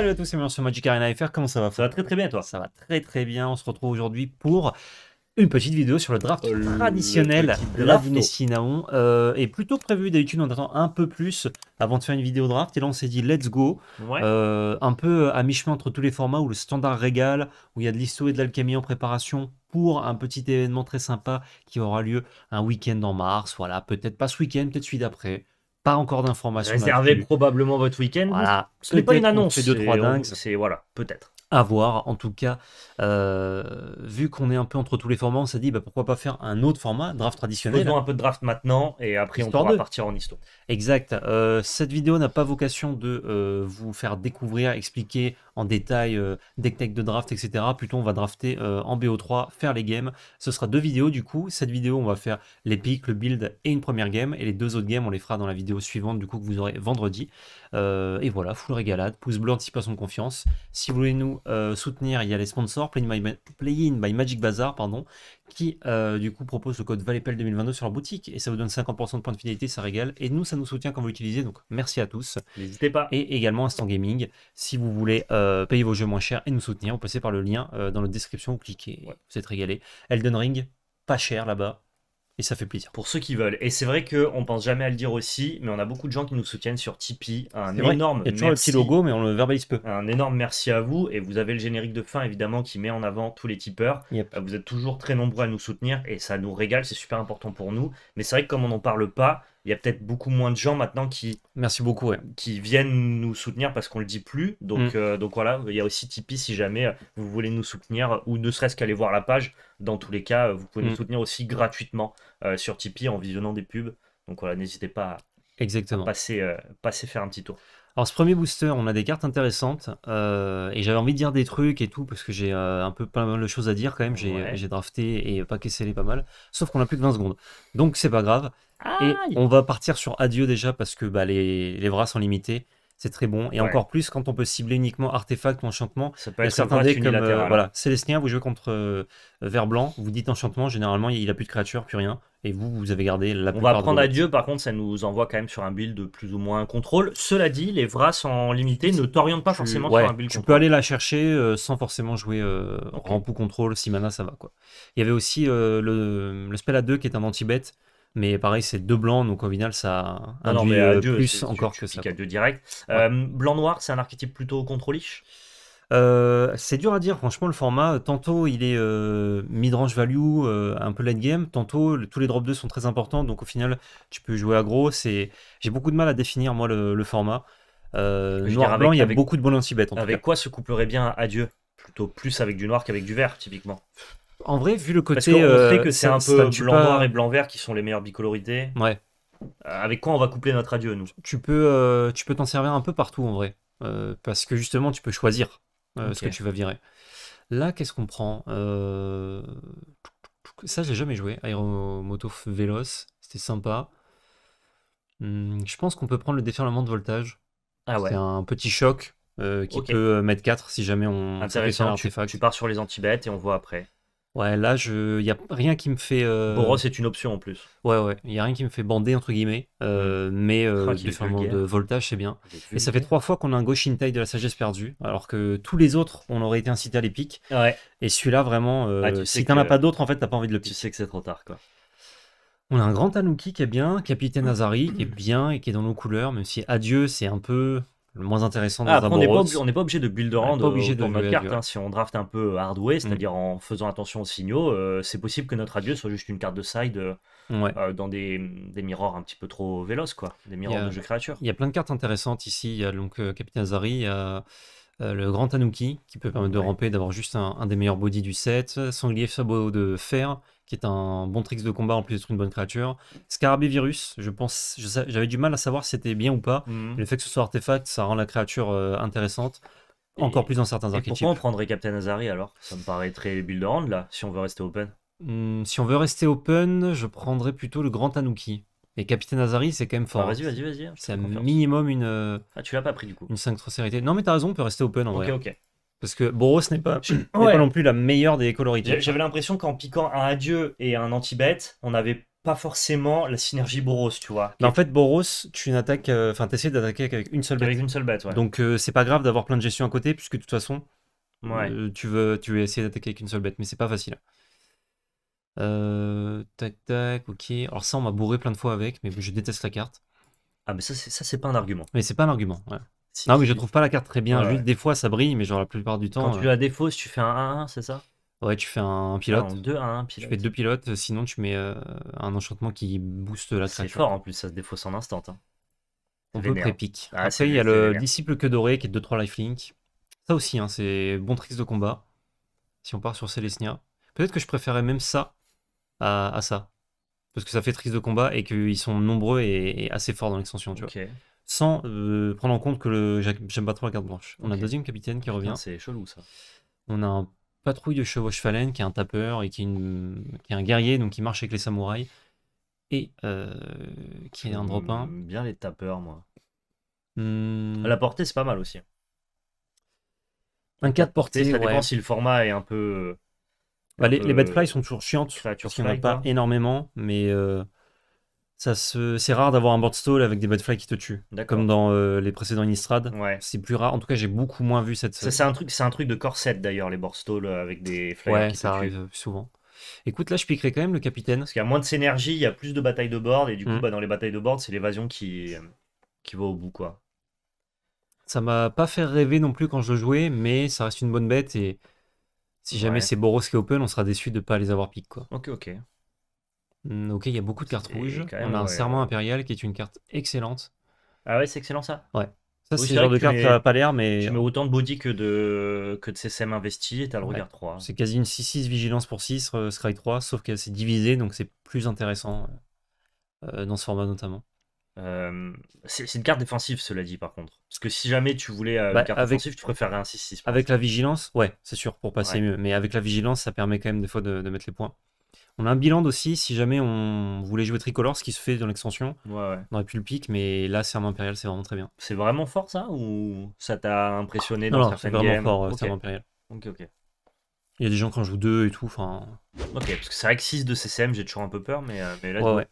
Salut à tous et bienvenue sur Magic Arena FR, comment ça va Ça va très très bien toi Ça va très très bien, on se retrouve aujourd'hui pour une petite vidéo sur le draft euh, traditionnel de la Euh, et plutôt prévu d'habitude, on attend un peu plus avant de faire une vidéo draft. Et là, on s'est dit, let's go. Euh, un peu à mi-chemin entre tous les formats où le standard régal où il y a de l'histo et de l'alchimie en préparation pour un petit événement très sympa qui aura lieu un week-end en mars. Voilà, peut-être pas ce week-end, peut-être celui d'après pas encore d'informations. Réservez probablement votre week-end. Ce n'est pas une annonce. C'est deux, trois dingues. C'est voilà, peut-être. À voir. En tout cas, euh, vu qu'on est un peu entre tous les formats, on s'est dit bah, pourquoi pas faire un autre format, draft traditionnel. Faisons un peu de draft maintenant et après on pourra partir en histoire. Exact. Euh, cette vidéo n'a pas vocation de euh, vous faire découvrir, expliquer détail, des euh, deck tech de draft, etc. Plutôt, on va drafter euh, en BO3, faire les games. Ce sera deux vidéos du coup. Cette vidéo, on va faire les pics le build et une première game. Et les deux autres games, on les fera dans la vidéo suivante du coup que vous aurez vendredi. Euh, et voilà, full régalade, pouce bleu, anticipation son confiance. Si vous voulez nous soutenir, il y a les sponsors, Play Play in by Magic Bazaar, pardon, qui euh, du coup propose le code VALEPEL 2022 sur leur boutique et ça vous donne 50% de points de fidélité, ça régale et nous ça nous soutient quand vous l'utilisez donc merci à tous. N'hésitez pas. Et également Instant Gaming, si vous voulez euh, payer vos jeux moins chers et nous soutenir, vous passez par le lien euh, dans la description, vous cliquez, vous êtes régalé. Elden Ring, pas cher là-bas, et ça fait plaisir. Pour ceux qui veulent. Et c'est vrai qu'on pense jamais à le dire aussi, mais on a beaucoup de gens qui nous soutiennent sur Tipeee. Un énorme merci. logo, mais on le verbalise peu. Un énorme merci à vous. Et vous avez le générique de fin, évidemment, qui met en avant tous les tipeurs. Euh, vous êtes toujours très nombreux à nous soutenir et ça nous régale. C'est super important pour nous. Mais c'est vrai que comme on n'en parle pas, il y a peut-être beaucoup moins de gens maintenant qui merci beaucoup qui viennent nous soutenir parce qu'on le dit plus donc mm. euh, donc voilà il y a aussi Tipeee si jamais euh, vous voulez nous soutenir ou ne serait-ce qu'aller voir la page dans tous les cas euh, vous pouvez nous mm. soutenir aussi gratuitement sur Tipeee en visionnant des pubs donc voilà n'hésitez pas à, Exactement. passer passer faire un petit tour alors ce premier booster, on a des cartes intéressantes et j'avais envie de dire des trucs et tout parce que j'ai un peu pas mal de choses à dire quand même. J'ai drafté et pas caissé pas mal, sauf qu'on a plus de 20 secondes. Donc c'est pas grave. Et on va partir sur Adieu déjà parce que bah, les, les bras sont limités. C'est très bon. Et encore plus quand on peut cibler uniquement artefacts ou enchantement. Ça peut être certains comme euh, voilà, Célestien, vous jouez contre euh, vert blanc, vous dites enchantement, généralement il n'a plus de créature, plus rien. Et vous, vous avez gardé la On va prendre Adieu, par contre, ça nous envoie quand même sur un build plus ou moins contrôle. Cela dit, les Vras sont limités ne t'orientent pas forcément sur un build Tu peux aller la chercher euh, sans forcément jouer euh, okay. Rampou Contrôle, mana ça va. quoi. Il y avait aussi le, le, spell à 2 qui est un anti-bête. Mais pareil, c'est deux blancs, donc au final, ça induit euh, plus encore que ça. deux direct. Euh, Blanc-noir, c'est un archétype plutôt contrôliche euh, c'est dur à dire, franchement, le format. Tantôt il est euh, mid-range value, un peu late game. Tantôt tous les drop 2 sont très importants, donc au final tu peux jouer C'est. J'ai beaucoup de mal à définir moi le, format. Noir-blanc, il y a beaucoup de bonnes anti-bêtes. Avec quoi se couplerait bien Dieu Plutôt plus avec du noir qu'avec du vert, typiquement. En vrai, vu le côté. Parce qu'on euh, que c'est un peu blanc-noir et blanc-vert qui sont les meilleures bicolorités. Ouais. Euh, avec quoi on va coupler notre radio, nous Tu peux euh, tu t'en servir un peu partout, en vrai. parce que justement, tu peux choisir ce que tu vas virer. Là, qu'est-ce qu'on prend euh... Ça, j'ai jamais joué. Aéromoto vélo c'était sympa. Hmm, je pense qu'on peut prendre le déferlement de voltage. Ah ouais. C'est un petit choc qui peut mettre 4 si jamais on. Intéressant, tu, tu pars sur les antibêtes et on voit après. Ouais, là, il n'y a rien qui me fait. Euh, Boros est une option en plus. Ouais, ouais, il n'y a rien qui me fait bander, entre guillemets. Euh, mais euh, de voltage, c'est bien. Et ça fait trois fois qu'on a un Goshintai de la sagesse perdue, alors que tous les autres, on aurait été incité à l'épique. Ouais. Et celui-là, vraiment, euh, ah, si tu si as pas d'autres, en fait, t'as pas envie de le piquer. Tu sais que c'est trop tard, quoi. On a un grand Tanuki qui est bien, Capitaine Azari qui est bien et qui est dans nos couleurs, même si Adieu, c'est un peu le moins intéressant ah, on n'est pas, obligé de build around obligé euh, de notre hein. carte. si on draft un peu hardway, mm. c'est-à-dire en faisant attention aux signaux, euh, c'est possible que notre adieu soit juste une carte de side euh, dans des, des miroirs un petit peu trop véloces, quoi, des mirrors de jeu Il y a plein de cartes intéressantes ici. Il y a donc Capitaine Zari, le Grand Tanuki qui peut permettre de ramper, d'avoir juste un, des meilleurs body du set, Sanglier de Fer qui est un bon tricks de combat en plus d'être une bonne créature. Scarabée Virus, je pense, j'avais du mal à savoir si c'était bien ou pas. Mhm. Le fait que ce soit artefact, ça rend la créature euh, intéressante. Encore plus dans certains et archétypes. Pourquoi on prendrait Captain Azari alors Ça me paraît très build là, si on veut rester open. Hmm, si on veut rester open, je prendrais plutôt le Grand Tanuki. Et Capitaine Azari, c'est quand même ah, fort. vas-y, vas-y, vas-y. C'est un minimum une. Euh, ah, tu l'as pas pris du coup. Une 5 trocérité. Non, mais t'as raison, on peut rester open en vrai. Ok, ok. Parce que Boros n'est pas, non plus la meilleure des colorités. J'avais l'impression qu'en piquant un adieu et un anti-bête, on n'avait pas forcément la synergie Boros, tu vois. Mais en fait, Boros, tu n'attaques, euh, enfin, d'attaquer avec une seule bête. Donc, euh, c'est pas grave d'avoir plein de gestion à côté, puisque de toute façon, euh, tu, veux, tu veux essayer d'attaquer avec une seule bête, mais c'est pas facile. tac, tac, ok. Alors, ça, on m'a bourré plein de fois avec, mais je déteste la carte. Ah, mais ça, c'est pas un argument. Mais c'est pas un argument, ouais non, mais je trouve pas la carte très bien. Juste des fois, ça brille, mais genre la plupart du temps. Quand tu la euh, défausses, tu fais un 1-1, c'est ça Ouais, tu fais un, pilote. 2 1 pilote. Tu fais deux pilotes, euh, sinon tu mets euh, un enchantement qui booste la créature. C'est fort en plus, ça se défausse en instant. Hein. On peut pré pique Ah, Après, il y a le disciple que doré qui est 2-3 lifelink. Ça aussi, hein, c'est bon tricks de combat. Si on part sur Célestia. Peut-être que je préférais même ça à, ça. Parce que ça fait tricks de combat et qu'ils sont nombreux et, assez forts dans l'extension, tu sans euh, prendre en compte que le... j'aime pas trop la carte blanche. On a un deuxième capitaine qui revient. C'est chelou ça. On a un patrouille de chevauche phalènes qui est un tapeur et qui est, un guerrier, donc qui marche avec les samouraïs. Et euh, qui est un drop Bien les tapeurs, moi. Hmm. La portée, c'est pas mal aussi. Un 4 portée, ça dépend si le format est un peu. Bah, les, peu... sont toujours chiantes, parce qu'il n'y pas énormément, mais euh, ça c'est rare d'avoir un board stall avec des butterflies qui te tuent. Comme dans euh, les précédents Innistrad. C'est plus rare. En tout cas, j'ai beaucoup moins vu cette. Ça, c'est un truc, de corset d'ailleurs, les board stalls euh, avec des flyers. Ouais, ça arrive euh, souvent. Écoute, là, je piquerai quand même le capitaine. Parce qu'il y a moins de synergie, il y a plus de batailles de board, et du coup, mhm. bah, dans les batailles de board, c'est l'évasion qui... va au bout, quoi. Ça m'a pas fait rêver non plus quand je le jouais, mais ça reste une bonne bête, et si jamais c'est Boros qui est open, on sera déçu de ne pas les avoir piqués, quoi. Ok, ok. Mmh, ok, il y a beaucoup de cartes rouges. on a un serment impérial qui est une carte excellente. Ah ouais, c'est excellent ça Ouais. Ça, c'est le genre de carte qui n'a pas l'air, mais. Tu mets autant de body que de, que de investi et t'as le regard 3. C'est quasi une 6-6 vigilance pour 6, Scry 3, sauf qu'elle s'est divisée donc c'est plus intéressant euh, euh, dans ce format notamment. Euh, c'est une carte défensive, cela dit, par contre. Parce que si jamais tu voulais une bah, carte défensive, tu préférerais un 6-6. Avec la vigilance, ouais, c'est sûr, pour passer mieux. Mais avec la vigilance, ça permet quand même des fois de mettre les points. On a un bilan aussi, si jamais on voulait jouer tricolore, ce qui se fait dans l'extension. Ouais, ouais. On aurait pu le pic, mais là, Serment Impérial, c'est vraiment très bien. C'est vraiment fort ça Ou ça t'a impressionné dans non, certaines games C'est vraiment fort, euh, Impérial. Il y a des gens quand je jouent deux et tout, enfin. Ok, parce que c'est vrai que 6 de CCM, j'ai toujours un peu peur, mais, euh, mais là.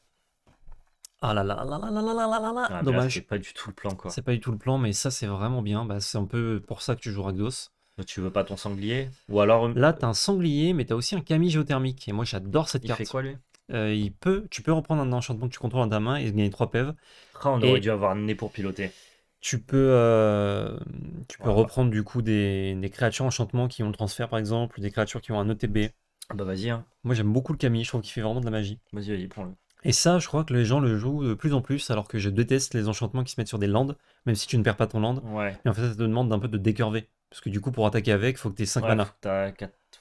Ah là là là là là là là là là ah, Dommage. C'est pas du tout le plan quoi. C'est pas du tout le plan, mais ça c'est vraiment bien. Bah, c'est un peu pour ça que tu joues Rakdos. Tu veux pas ton sanglier Ou alors. Là, t'as un sanglier, mais t'as aussi un Camille géothermique. Et moi, j'adore cette carte. Il fait quoi, lui euh, il peut, tu peux reprendre un enchantement que tu contrôles dans ta main et gagner 3 pev ah, on aurait dû avoir un nez pour piloter. Tu peux, euh, tu peux bah. reprendre du coup des, créatures enchantement qui ont le transfert par exemple, ou des créatures qui ont un ETB. Ah, bah vas-y. Hein. Moi j'aime beaucoup le Camille, je trouve qu'il fait vraiment de la magie. Vas-y, vas-y, prends-le. Et ça, je crois que les gens le jouent de plus en plus, alors que je déteste les enchantements qui se mettent sur des landes, même si tu ne perds pas ton land. Ouais. Et en fait, ça te demande un peu de décurver. Parce que du coup, pour attaquer avec, faut que tu aies 5 mana.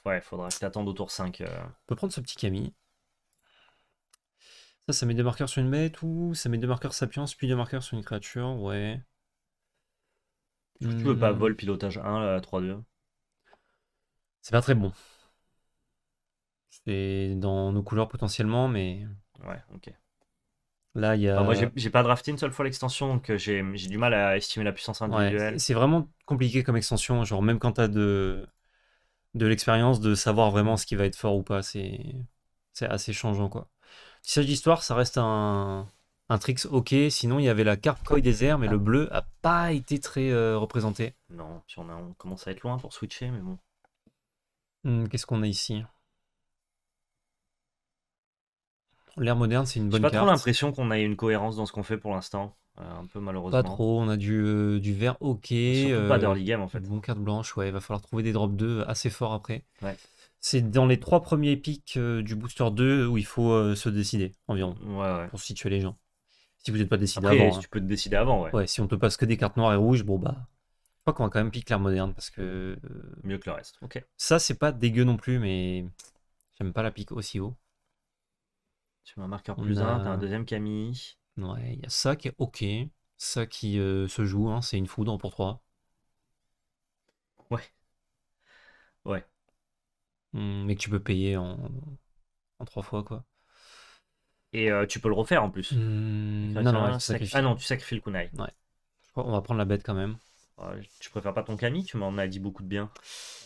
Ouais, faudra que t'attendes au tour 5. Euh. On peut prendre ce petit Camille. Ça, ça met des marqueurs sur une bête ou ça met deux marqueurs sapiens puis deux marqueurs sur une créature, ouais. Tu veux pas hmm. vol pilotage 1 à 3-2 C'est pas très bon. C'est dans nos couleurs potentiellement, mais. Ouais, ok. Là, il y a... moi, j'ai pas drafté une seule fois l'extension, donc euh, j'ai du mal à estimer la puissance individuelle. c'est vraiment compliqué comme extension, genre même quand t'as de, de l'expérience, de savoir vraiment ce qui va être fort ou pas, c'est assez changeant quoi. Si d'histoire, ça reste un, un tricks ok, sinon il y avait la carte koi désert, mais le bleu a pas été très euh, représenté. Non, puis on, a, on commence à être loin pour switcher, mais bon. Hmm, qu'est-ce qu'on a ici l'ère moderne, c'est une bonne carte. J'ai pas trop l'impression qu'on ait une cohérence dans ce qu'on fait pour l'instant. Euh, un peu malheureusement. Pas trop, on a du, euh, du vert ok. Surtout euh, pas d'early game en fait. Bon carte blanche, ouais, il va falloir trouver des drops 2 assez forts après. C'est dans les trois premiers pics du booster 2 où il faut se décider environ ouais, ouais. pour situer les gens. Si vous n'êtes pas décidé avant. Si hein. tu peux te décider avant, ouais. si on te passe que des cartes noires et rouges, bon bah. Je crois qu'on va quand même piquer l'air moderne parce que. Mieux que le reste, ok. Ça, c'est pas dégueu non plus, mais j'aime pas la pique aussi haut. Tu m'as marqué plus a... un, t'as un deuxième Camille. Ouais, il y a ça qui est ok. Ça qui euh, se joue, hein, c'est une foudre pour 3. Ouais. Ouais. Hmm, mais que tu peux payer en, en 3 fois, quoi. Et euh, tu peux le refaire en plus. Hmm, non, non, Ah non, tu sacrifies le kunai. Ouais. Je crois va prendre la bête quand même. Oh, tu préfères pas ton Camille Tu m'en as dit beaucoup de bien.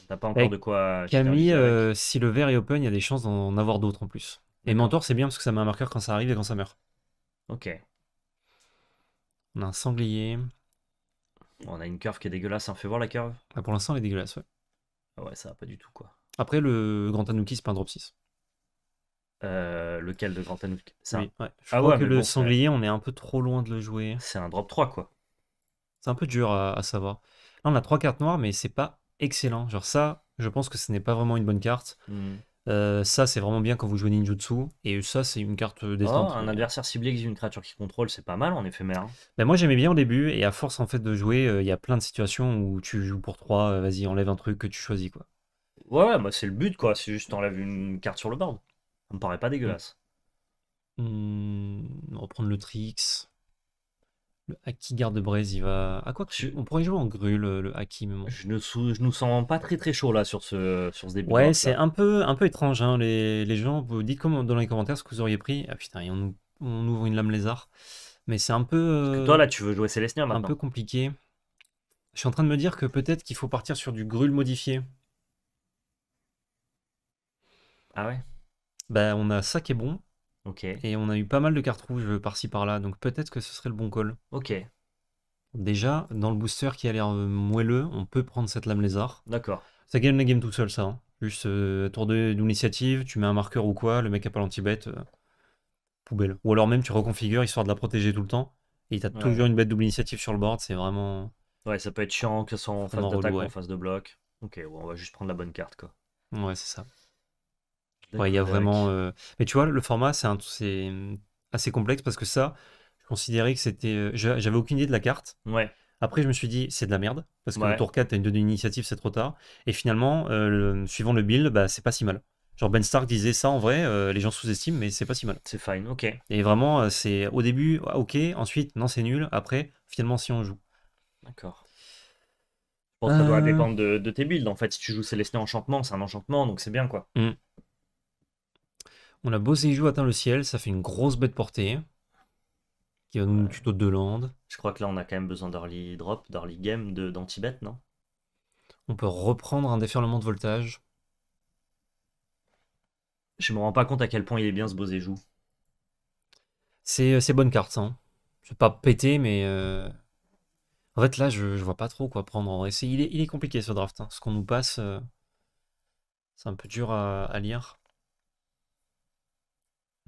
T'as pas encore eh, de quoi. Camille, euh, si le verre est open, il y a des chances d'en avoir d'autres en plus. Et mentor, c'est bien parce que ça met un marqueur quand ça arrive et quand ça meurt. Ok. On a un sanglier. On a une curve qui est dégueulasse. On hein. fait voir la curve Pour l'instant, elle est dégueulasse, ouais. Ah ouais, ça va pas du tout, quoi. Après, le Grand Tanuki, c'est pas un drop 6. Euh, lequel de Grand Tanuki Je ah crois que le sanglier, on est un peu trop loin de le jouer. C'est un drop 3, quoi. C'est un peu dur à, savoir. Là, on a trois cartes noires, mais c'est pas excellent. Genre ça, je pense que ce n'est pas vraiment une bonne carte. Hmm. Euh, ça, c'est vraiment bien quand vous jouez Ninjutsu. Et ça, c'est une carte euh, oh, des un adversaire ciblé qui une créature qui contrôle, c'est pas mal en éphémère. mais ben, moi, j'aimais bien au début. Et à force en fait de jouer, euh, il y a plein de situations où tu joues pour 3, vas-y, enlève un truc que tu choisis. quoi. Ouais, moi c'est le but, quoi. C'est juste enlève une carte sur le board. Ça me paraît pas mm. dégueulasse. Mm, reprendre on le Trix. Le Haki Garde-Braise, il va. À quoi que On pourrait jouer en grue le, le Haki, Je ne je nous sens pas très très chaud là sur ce, sur ce début. Ouais, c'est un peu, un peu étrange. Hein, les... gens, vous dites comment, dans les commentaires ce que vous auriez pris. Ah putain, on, ouvre une lame lézard. Mais c'est un peu. que euh, toi là, tu veux jouer Célestia maintenant. Un peu compliqué. Je suis en train de me dire que peut-être qu'il faut partir sur du grul modifié. Ah ouais Ben, on a ça qui est bon. Ok. Et on a eu pas mal de cartes rouges euh, par-ci par-là, donc peut-être que ce serait le bon call. Ok. Déjà, dans le booster qui a l'air euh, moelleux, on peut prendre cette lame lézard. D'accord. Ça gagne la game tout seul, ça. Hein. Juste euh, tour tour d'initiative, tu mets un marqueur ou quoi, le mec a pas l'anti-bête, poubelle. Ou alors même tu reconfigures histoire de la protéger tout le temps, et t'as toujours une bête double initiative sur le board, c'est vraiment. Ouais, ça peut être chiant que ce soit en phase d'attaque en de bloc. Ok, on va juste prendre la bonne carte, quoi. Ouais, c'est ça il y a vraiment. Euh, mais tu vois, le format, c'est, assez complexe parce que ça, je considérais que c'était. Euh, j'avais aucune idée de la carte. Ouais. Après, je me suis dit, c'est de la merde, parce que le tour 4, t'as une donne d'initiative, c'est trop tard. Et finalement, euh, suivant le build, bah, c'est pas si mal. Genre Ben Stark disait ça en vrai, les gens sous-estiment, mais c'est pas si mal. C'est fine, ok. Et vraiment, c'est au début, ah, ok, ensuite, non, c'est nul, après, finalement, si on joue. D'accord. ça doit dépendre de, tes builds en fait. Si tu joues Célestin Enchantement, c'est un enchantement, donc c'est bien quoi. Mmh. On a beau atteint le ciel, ça fait une grosse bête portée. Qui va nous tuto de land. Je crois que là, on a quand même besoin d'Early Drop, d'Early Game, d'Antibet, non On peut reprendre un déferlement de voltage. Je me rends pas compte à quel point il est bien ce beau joue euh, C'est bonne carte, hein. Je vais pas péter, mais. Euh, en fait, là, je, vois pas trop quoi prendre. En il, est, il est compliqué ce draft. Hein. Ce qu'on nous passe, euh, c'est un peu dur à lire.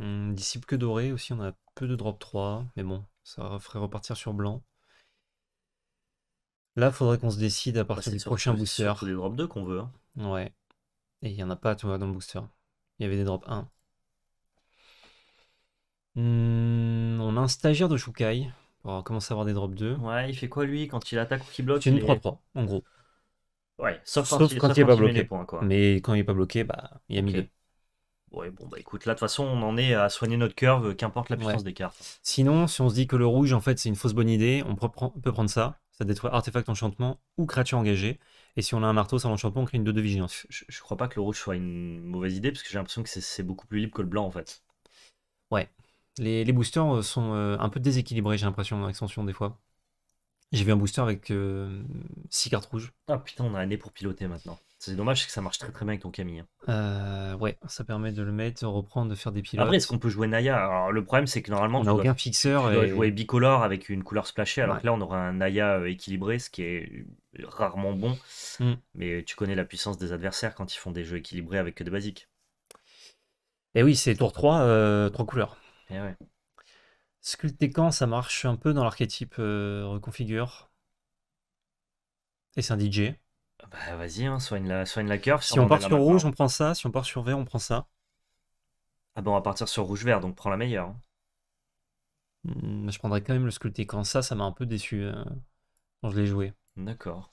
Hum, disciple que doré aussi, on a peu de drop 3, mais bon, ça ferait repartir sur blanc. Là, faudrait qu'on se décide à bah, partir du prochain booster. C'est les drops 2 qu'on veut. Hein. Ouais. Et il n'y en a pas, dans le booster. Il y avait des drops 1. Hum, on a un stagiaire de Shukai. On commencer à avoir des drops 2. Ouais, il fait quoi lui quand il attaque ou qu'il bloque C'est une 3-3, en gros. Ouais, sauf, quand, il, est, pas bloqué. Mais quand il est pas bloqué, bah, il y a mis 2. Ouais, bon, bah écoute, là, de toute façon, on en est à soigner notre curve, euh, qu'importe la puissance des cartes. Sinon, si on se dit que le rouge, en fait, c'est une fausse bonne idée, on peut prendre ça. Ça détruit artefact, enchantement ou créature engagée. Et si on a un marteau sans l'enchantement, on crée une 2 de vigilance. Je, crois pas que le rouge soit une mauvaise idée, parce que j'ai l'impression que c'est beaucoup plus libre que le blanc, en fait. Ouais. Les, boosters euh, sont euh, un peu déséquilibrés, j'ai l'impression, dans l'extension, des fois. J'ai vu un booster avec 6 cartes rouges. Ah putain, on a un nez pour piloter maintenant. C'est dommage, c'est que ça marche très très bien avec ton Camille. Hein. Euh, ouais, ça permet de le mettre, de reprendre, de faire des pilotes. Après, est-ce qu'on peut jouer Naya Alors, le problème, c'est que normalement, on tu n'a aucun fixeur. tu jouer bicolore avec une couleur splashée, alors que là, on aura un Naya euh, équilibré, ce qui est euh, rarement bon. Mm. Mais tu connais la puissance des adversaires quand ils font des jeux équilibrés avec que des basiques. Et eh oui, c'est tour 3, 3 trois couleurs. Et eh ouais. ça marche un peu dans l'archétype reconfigure. Et c'est un DJ. Bah vas-y, hein, soigne, la, soigne curve. Si on, part sur rouge, on prend ça. Si on part sur vert, on prend ça. Ah bon, on va partir sur rouge-vert, donc prends la meilleure. Hein. Hmm, je prendrais quand même le sculpté quand ça, ça m'a un peu déçu euh, quand je l'ai joué. D'accord.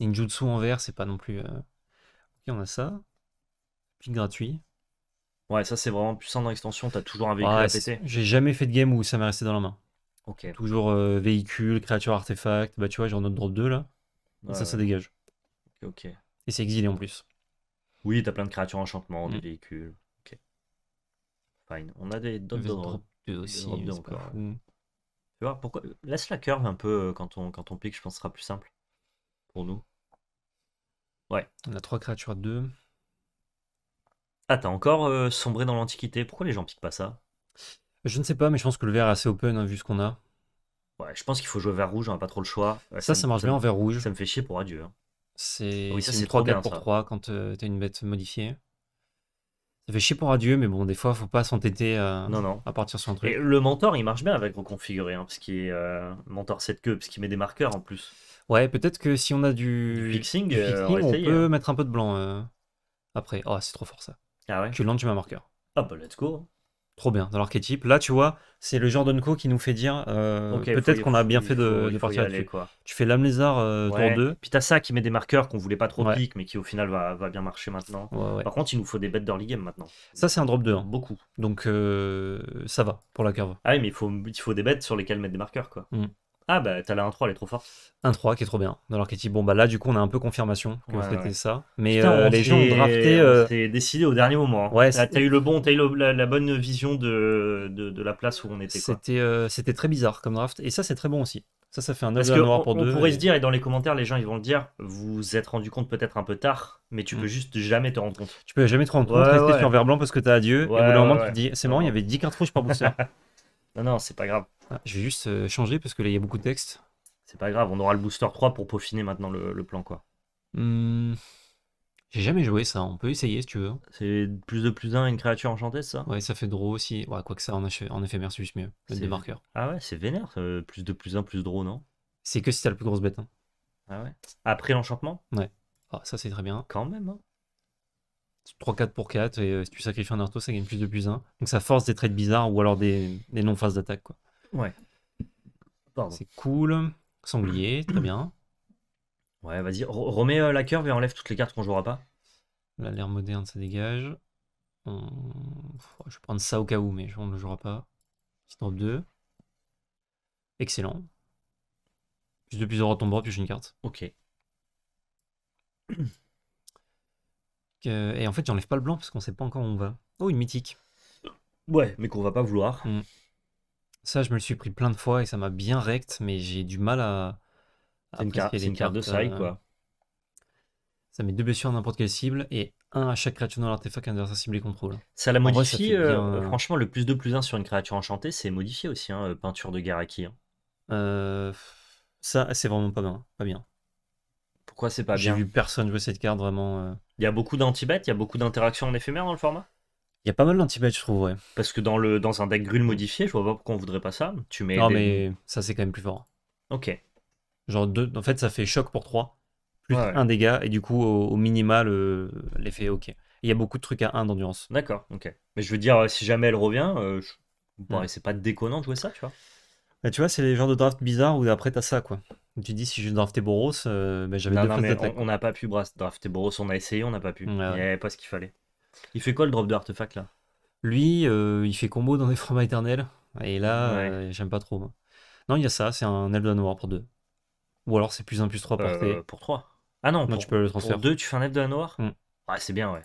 Ninjutsu en vert, c'est pas non plus. Euh, ok, on a ça. puis gratuit. Ouais, ça c'est vraiment puissant dans l'extension, t'as toujours un véhicule ah, à J'ai jamais fait de game où ça m'est resté dans la main. Ok. Toujours euh, véhicule, créature, artefact. Bah tu vois, j'en drop 2 là ça, ça dégage. Ok, Et c'est exilé en plus. Oui, t'as plein de créatures enchantement, des mm. véhicules. Ok. Fine. On a des d'autres drops. aussi. Tu vois, pourquoi... laisse la curve un peu euh, quand on, quand on pique, je pense que ce sera plus simple pour nous. Ouais. On a trois créatures à deux. Ah, t'as encore sombrer euh, sombré dans l'Antiquité. Pourquoi les gens piquent pas ça Je ne sais pas, mais je pense que le verre est assez open hein, vu ce qu'on a. Ouais, je pense qu'il faut jouer vert rouge, on n'a pas trop le choix. ça, ça, marche bien en vert rouge. Ça me fait chier pour adieu. Hein. C'est une 3 4 pour 3 quand tu euh, t'as une bête modifiée. Ça fait chier pour adieu, mais bon, des fois, faut pas s'entêter à, euh, non, non. à partir sur un truc. le mentor, il marche bien avec reconfiguré, hein, parce qu'il est euh, mentor 7 queue, parce qu'il met des marqueurs en plus. Ouais, peut-être que si on a du, fixing, on, peut hein. mettre un peu de blanc après. Oh, c'est trop fort ça. Ah ouais Tu lances, tu mets marqueur. Ah bah, let's go. Hein trop bien dans l'archétype. Là, tu vois, c'est le genre co qui nous fait dire euh, peut-être qu'on a bien fait de, partir là-dessus. Tu fais l'âme lézard euh, tour 2. Puis t'as ça qui met des marqueurs qu'on voulait pas trop pique, mais qui au final va, bien marcher maintenant. Par contre, il nous faut des bêtes d'early game maintenant. Ça, c'est un drop de 1, hein. Beaucoup. Donc euh, ça va pour la curve. Ah oui, mais il faut, il faut des bêtes sur lesquelles mettre des marqueurs. quoi. Mm. Ah bah t'as la 1-3, elle est trop forte. 1-3 qui est trop bien dans dit Bon bah là du coup on a un peu confirmation que ça. Mais euh, les gens ont drafté... C'est euh, décidé au dernier moment. Hein. Ouais, t'as eu, le bon, as eu la, bonne vision de, de, la place où on était. C'était euh, c'était très bizarre comme draft et ça c'est très bon aussi. Ça ça fait un œuf noir pour deux. On pourrait se dire et dans les commentaires les gens ils vont le dire, vous êtes rendu compte peut-être un peu tard, mais tu hmm. peux juste jamais te rendre compte. Tu peux jamais te rendre compte, rester sur verre blanc parce que t'as adieu. et au tu te dis, c'est marrant, il y avait 10 cartes rouges par booster. non non c'est pas grave. Ah, je vais juste euh, changer parce que là, il y a beaucoup de texte. C'est pas grave, on aura le booster 3 pour peaufiner maintenant le, plan, quoi. Hmm. J'ai jamais joué ça, on peut essayer si tu veux. C'est plus de plus 1 une créature enchantée, ça Ouais, ça fait draw aussi. Ouais, quoi que ça, en, en éphémère, c'est juste mieux. C'est des marqueurs. Ah ouais, c'est vénère, plus de plus 1, plus draw, non C'est que si t'as le plus grosse bête. Hein. Ah ouais Après l'enchantement Ouais. Ah, ça, c'est très bien. Quand même, hein. 3-4 pour 4, et euh, si tu sacrifies un arto, ça gagne plus de plus 1. Donc ça force des traits bizarres ou alors des, des non-phases d'attaque, quoi. Ouais. C'est cool. Sanglier, très bien. Ouais, vas-y, remets euh, la curve et enlève toutes les cartes qu'on jouera pas. Là, l'air moderne, ça dégage. Je vais prendre ça au cas où, mais on ne le jouera pas. Stop 2. Excellent. Plus de plusieurs puis plus une carte. Ok. Et en fait, j'enlève pas le blanc parce qu'on sait pas encore où on va. Oh, une mythique. Ouais, mais qu'on va pas vouloir. Mm. Ça, je me le suis pris plein de fois et ça m'a bien rect, mais j'ai du mal à. C'est une carte, de side, euh, quoi. Ça met deux blessures à n'importe quelle cible et un à chaque créature dans l'artefact cible et contrôle. Ça la modifie. Euh, euh, franchement, le plus 2 plus 1 sur une créature enchantée, c'est modifié aussi, hein, peinture de Garaki. Hein. Euh, ça, c'est vraiment pas bien. Pas bien. Pourquoi c'est pas bien J'ai vu personne jouer cette carte vraiment. Il y a beaucoup d'anti-bêtes, il y a beaucoup d'interactions en éphémère dans le format il y a pas mal danti je trouve, ouais. Parce que dans, le, dans un deck grul modifié, je vois pas pourquoi on voudrait pas ça. Tu mets non, mais ça, c'est quand même plus fort. Ok. Genre, deux, en fait, ça fait choc pour 3, plus un dégât, et du coup, au, minimal euh, l'effet ok. Il y a beaucoup de trucs à 1 d'endurance. D'accord, ok. Mais je veux dire, si jamais elle revient, euh, c'est pas déconnant de jouer ça, tu vois. Bah, tu vois, c'est les genres de draft bizarres où après, t'as ça, quoi. Tu dis, si je draftais Boros, mais euh, bah, j'avais deux non, mais on n'a pas pu drafter Boros, on a essayé, on n'a pas pu. Il pas ce qu'il fallait. Il fait quoi le drop de là Lui, euh, il fait combo dans des formats éternels. Et là, euh, j'aime pas trop. Non, il y a ça, c'est un la noir pour 2. Ou alors c'est plus 1 plus 3 euh, pour, pour 3. Ah non, pour, tu peux le transférer. 2, tu fais un Elden noir. mm. Ouais, c'est bien, ouais.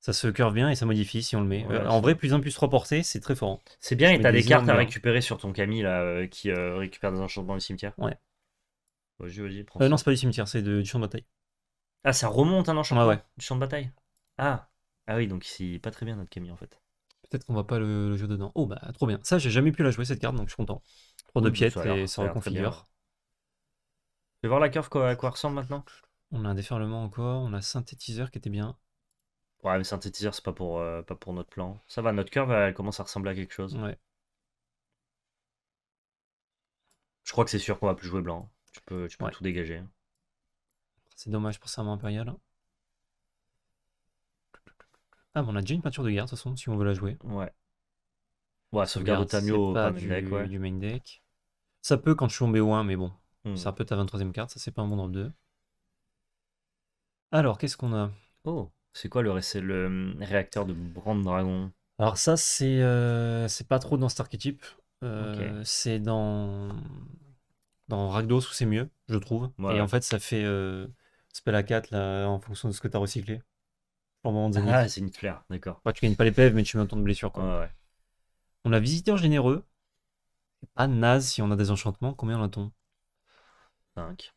Ça se curve bien et ça modifie si on le met. en vrai, plus 1 plus 3 portée, c'est très fort. Hein. C'est bien, et t'as des, cartes à récupérer sur ton Camille là, qui récupère des enchantements du cimetière. Ouais. non, c'est pas du cimetière, c'est du champ de bataille. Ah, ça remonte un enchantement ouais. du champ de bataille Ah, ah oui, donc c'est pas très bien notre Camille en fait. Peut-être qu'on va pas le, jouer dedans. Oh bah trop bien. Ça, j'ai jamais pu la jouer cette carte, donc je suis content. Pour de bah, pièces et ça reconfigure. Je vais voir la curve quoi, à quoi ressemble maintenant. On a un déferlement encore, on a synthétiseur qui était bien. Ouais, mais synthétiseur, c'est pas pour, euh, pas pour notre plan. Ça va, notre curve, elle commence à ressembler à quelque chose. Ouais. Je crois que c'est sûr qu'on va plus jouer blanc. Tu peux, tu tout dégager. C'est dommage pour mon Impérial. Ah, on a déjà une peinture de guerre, de toute façon, si on veut la jouer. Ouais. Ouais, sauvegarde de Tamio, pas, du, main deck. Ça peut quand je suis en BO1, mais bon. Hmm. Ça peut être ta 23ème carte, ça c'est pas un bon drop 2. Alors, qu'est-ce qu'on a Oh, c'est quoi le, le hmm, réacteur de Brand Dragon Alors ça, euh, c'est pas trop dans cet archétype. Euh, c'est dans dans ragdos où c'est mieux, je trouve. Et en fait, ça fait euh, spell à 4 là, en fonction de ce que tu as recyclé. Ah, c'est une flair, d'accord. tu gagnes pas les PV, mais tu mets un temps de blessure. Quoi. Ah, ouais. On a visiteur généreux. C'est pas naze si on a des enchantements. Combien en a-t-on 5.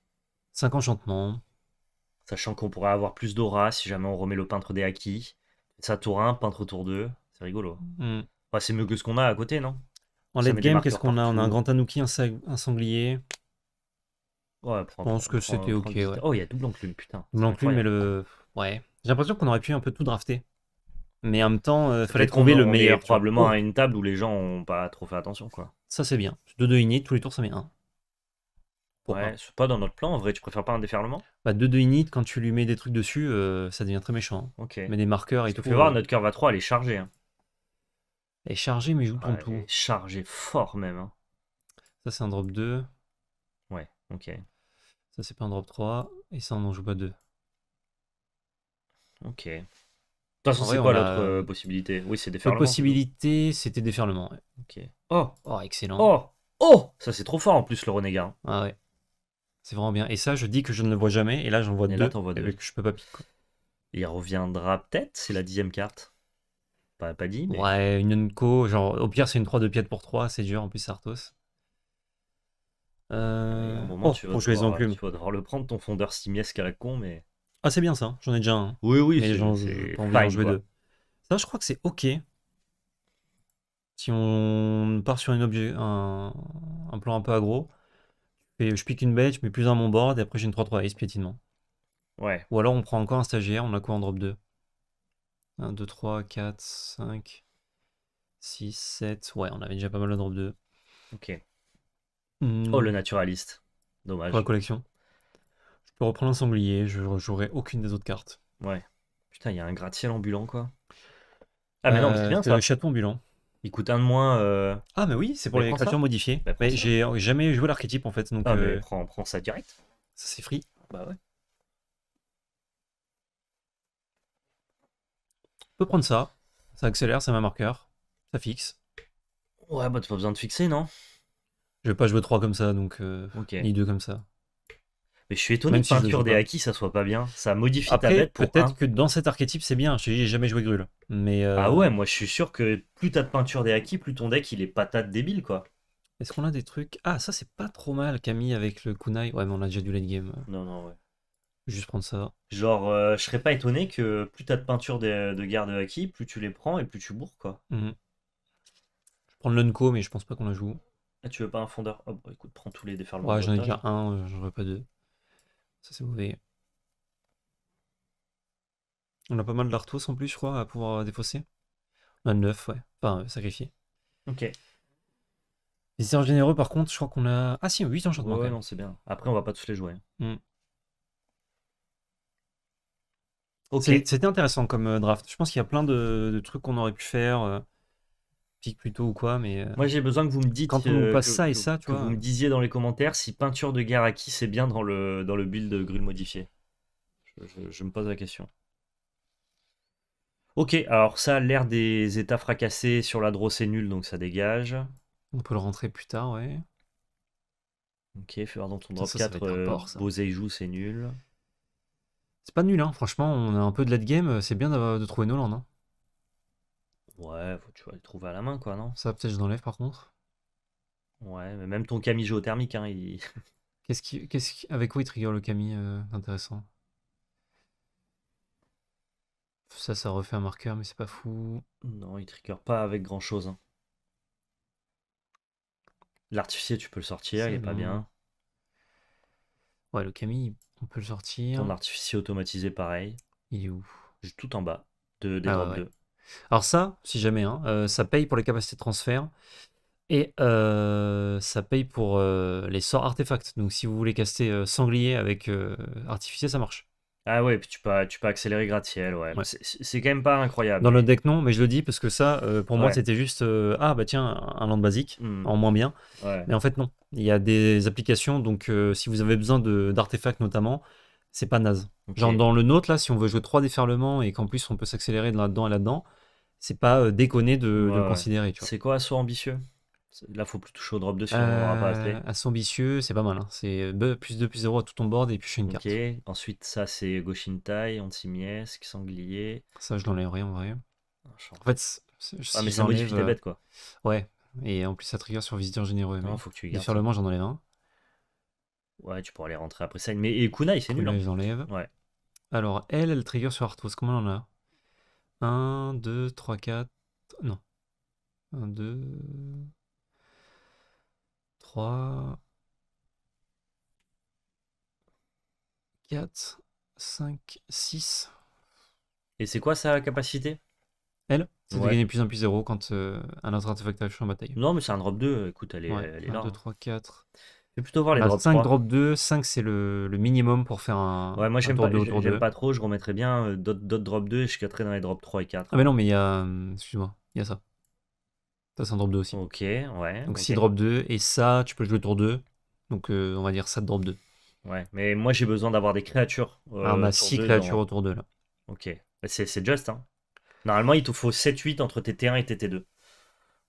5 enchantements. Sachant qu'on pourrait avoir plus d'aura si jamais on remet le peintre des acquis. Ça tour 1, peintre tour 2. C'est rigolo. Hmm. Bah, c'est mieux que ce qu'on a à côté, non En late game, qu'est-ce qu'on a On a un grand tanuki, un, sanglier. Ouais, je pense que c'était ok. Oh, il y a double enclume, putain. Double enclume, mais le. Ouais. J'ai l'impression qu'on aurait pu un peu tout drafter. Mais en même temps, il euh, fallait trouver le meilleur. probablement oh. à une table où les gens n'ont pas trop fait attention. quoi. Ça, c'est bien. 2-2 init, tous les tours, ça met 1. ouais, c'est pas dans notre plan en vrai, tu préfères pas un déferlement Bah 2 2 init, quand tu lui mets des trucs dessus, euh, ça devient très méchant. Hein. Ok. Mais des marqueurs et tout. Tu peux voir, euh. notre curve à 3, elle est chargée. Hein. Elle est chargée, mais joue ton tout. Elle est chargée fort même. Hein. Ça, c'est un drop 2. Ouais, ok. Ça, c'est pas un drop 3. Et ça, on en joue pas 2. Ok. De toute façon, c'est quoi l'autre euh, possibilité Oui, c'est déferlement. L'autre possibilité, c'était déferlement. Ok. Oh! oh Oh, excellent. Oh Oh Ça, c'est trop fort en plus, le renégat. Ah ouais. C'est vraiment bien. Et ça, je dis que je ne le vois jamais, et là, j'en vois deux. je peux pas piquer. Il reviendra peut-être, c'est la dixième carte. Pas, dit, mais... Ouais, une Unco, genre, au pire, c'est une 3 de pièces pour 3, c'est dur, en plus, Sartos. Euh... Moment, oh, tu vas pour Tu vas devoir le prendre, ton fondeur simiesque à la con, mais... Ah, c'est bien ça, j'en ai déjà un. Oui, oui, c'est j'en jouer deux. Ça, je crois que c'est OK. Si on part sur une objet, un, plan un peu aggro, et je pique une bête, je mets plus un mon board, et après j'ai une 3-3 ace piétinement. Ouais. Ou alors on prend encore un stagiaire, on a quoi en drop 2 1, 2, 3, 4, 5, 6, 7. Ouais, on avait déjà pas mal de drop 2. Ok. Hmm. Oh, le naturaliste. Dommage. Pour la collection. Je peux reprendre un je jouerai aucune des autres cartes. Ouais. Putain, il y a un gratte-ciel ambulant, quoi. Ah, mais non, c'est euh, bien ça. Le château ambulant. Il coûte un de moins. Euh, ah, mais oui, c'est pour les créatures modifiées. Bah, j'ai jamais joué l'archétype en fait, donc Ah, mais euh, prends, ça direct. ça c'est free. Bah ouais. On peut prendre ça. Ça accélère, ça m'a marqueur. Ça fixe. Ouais, bah t'as pas besoin de fixer, non Je vais pas jouer 3 comme ça, donc. Ok. Ni 2 comme ça. Mais je suis étonné que Peinture des acquis, ça soit pas bien. Ça modifie ta bête Peut-être que dans cet archétype, c'est bien. Je J'ai jamais joué Grul. Euh, ah ouais, moi je suis sûr que plus t'as de peinture des acquis, plus ton deck il est patate débile quoi. Est-ce qu'on a des trucs Ah, ça c'est pas trop mal, Camille, avec le kunai. Ouais, mais on a déjà du late game. Non, non, ouais. Juste prendre ça. Genre, euh, je serais pas étonné que plus t'as de peinture de, de garde plus tu les prends et plus tu bourres, quoi. Mhm. Je prends l'unco, mais je pense pas qu'on la joue. Ah, tu veux pas un fondeur Oh, bah, écoute, prends tous les déferlements. Ouais, j'en ai déjà un, j'en veux pas deux. Ça, c'est mauvais. On a pas mal d'artos en plus, je crois, à pouvoir défausser. On a 9, ouais. Enfin, euh, sacrifié. Ok. généreux, par contre, je crois qu'on a. Ah si, 8 enchantements. Ouais, non, c'est bien. Après, on va pas tous les jouer. Mm. Ok. C'était intéressant comme euh, draft. Je pense qu'il y a plein de trucs qu'on aurait pu faire. Euh, plutôt ou quoi. Mais euh, moi, j'ai besoin que vous me dites quand on euh, passe ça et ça, tu que vois. Vous me disiez dans les commentaires si peinture de qui c'est bien dans le dans le build grille modifié. Je, je, me pose la question. Ok, alors ça, l'air des états fracassés sur la draw, c'est nul, donc ça dégage. On peut le rentrer plus tard, ouais. Ok, faire dans ton drop 4, euh, joue, c'est nul. C'est pas nul, hein. franchement, on a un peu de late game, c'est bien de, de trouver Nolan. Hein. Ouais, faut tu vois, le trouver à la main, quoi, non Ça, peut-être, je l'enlève par contre. Ouais, mais même ton camis géothermique, hein, il... Qu'est-ce qui, avec quoi il trigger le Camille euh, Intéressant. Ça, ça refait un marqueur, mais c'est pas fou. Non, il trigger pas avec grand-chose. Hein. L'artificier, tu peux le sortir, il est pas bien. Ouais, le Camille, on peut le sortir. Ton artificier automatisé, pareil. Il est où tout en bas de, des ah alors ça, si jamais, hein, euh, ça paye pour les capacités de transfert et euh, ça paye pour euh, les sorts artefacts. Donc si vous voulez caster sanglier avec artificier, ça marche. Ah ouais, puis tu peux, tu peux accélérer gratte-ciel. ouais. C'est quand même pas incroyable. Dans le deck, non, mais je le dis parce que ça, pour moi, c'était juste ah bah tiens, un land basique, hmm. en moins bien. Mais en fait, non. Il y a des applications, donc si vous avez besoin d'artefacts notamment, c'est pas naze. Genre dans le nôtre, là, si on veut jouer trois déferlements et qu'en plus on peut s'accélérer là-dedans et là-dedans, c'est pas euh, déconné de, le considérer. C'est quoi assaut ambitieux Là, faut plus toucher au drop dessus. Euh, ambitieux, c'est pas mal. Hein. C'est euh, plus 2, plus 0 à tout ton board et puis je fais une carte. Ensuite, ça, c'est Goshintai, Antimiesque, Sanglier. Ça, je l'enlèverai en vrai. En fait, ah, si ah, mais ça modifie tes bêtes quoi. Ouais, et en plus ça trigger sur visiteur généreux. faut que tu gardes. Et sur le mange j'en enlève un. Ouais, tu pourras les rentrer après ça. Mais et Kunai, c'est nul. Hein. les Ouais. Alors, elle, elle trigger sur Arthos. Comment on en a 1, 2, 3, 4. Non. 1, 2, 3, 4, 5, 6. Et c'est quoi sa capacité Elle C'est de gagner plus en plus 0 quand euh, un autre artefact en bataille. Non, mais c'est un drop 2, écoute, elle est, Ouais, 1, 2, 3, 4, je vais plutôt voir les bah, drops 5 drop 2, 5 c'est le, minimum pour faire un. Ouais, moi j'aime pas, pas, trop, je remettrais bien euh, d'autres drop 2 et je scotterais dans les drop 3 et 4. Ah, mais non, mais il y a. Euh, excuse-moi, il y a ça. Ça c'est un drop 2 aussi. Ok, ouais. Donc 6 drop 2 et ça, tu peux jouer tour 2. Donc euh, on va dire ça drop 2. Ouais, mais moi j'ai besoin d'avoir des créatures. Euh, ah bah 6 créatures autour 2 là. Ok, bah, c'est, juste hein. Normalement il te faut 7-8 entre tt T1 et tt 2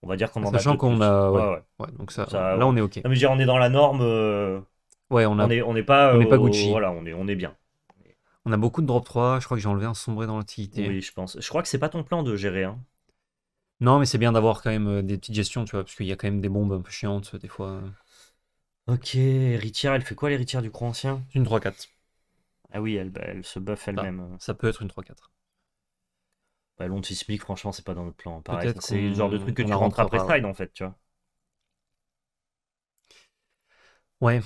on va dire qu'on Sachant qu'on a. donc ça, là, on est OK. on est dans la norme. Euh, ouais, on n'est on pas, on Gucci. Voilà, on est, on est bien. On a beaucoup de drop 3. Je crois que j'ai enlevé un sombré dans l'antiquité. Oui, je pense. Je crois que c'est pas ton plan de gérer. Hein. Non, mais c'est bien d'avoir quand même euh, des petites gestions, tu vois, parce qu'il y a quand même des bombes un peu chiantes, des fois. Ok, héritière, elle fait quoi l'héritière du croix ancien Une 3-4. Ah oui, elle, bah, elle se buff elle-même. Hein. ça peut être une 3-4. Bah, l'onde sismique, franchement, c'est pas dans notre plan. Hein, c'est le genre de truc que tu rentres après Stride, en fait, tu vois. Ouais.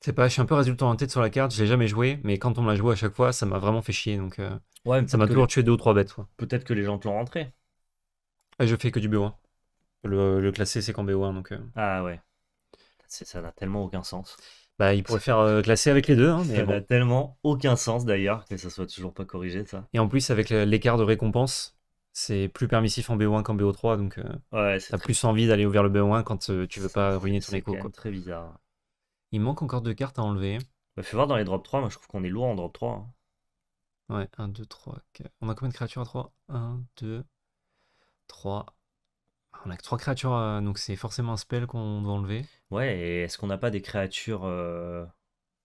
C'est pas, je suis un peu résultant en tête sur la carte, je l'ai jamais joué, mais quand on me l'a joué à chaque fois, ça m'a vraiment fait chier. Donc, euh, ouais, ça m'a toujours tué deux ou trois bêtes. Peut-être que les gens te l'ont rentré. Ah, je fais que du BO1. Le, classé, c'est qu'en BO1. Donc, euh. Ah ouais. Ça n'a tellement aucun sens. Bah, il pourrait faire euh, classer avec les deux. Hein, mais ça n'a tellement aucun sens d'ailleurs que ça soit toujours pas corrigé ça. Et en plus avec l'écart de récompense, c'est plus permissif en BO1 qu'en BO3, donc euh, ouais, t'as plus envie d'aller vers le BO1 quand euh, tu veux pas ruiner ton écho. C'est très bizarre. Il manque encore deux cartes à enlever. Bah, fais voir dans les drop 3, moi je trouve qu'on est loin en drop 3. Hein. Ouais, 1, 2, 3, 4. On a combien de créatures à 3 1, 2, 3, on a que trois créatures, euh, donc c'est forcément un spell qu'on doit enlever. Ouais, et est-ce qu'on n'a pas des créatures. Euh,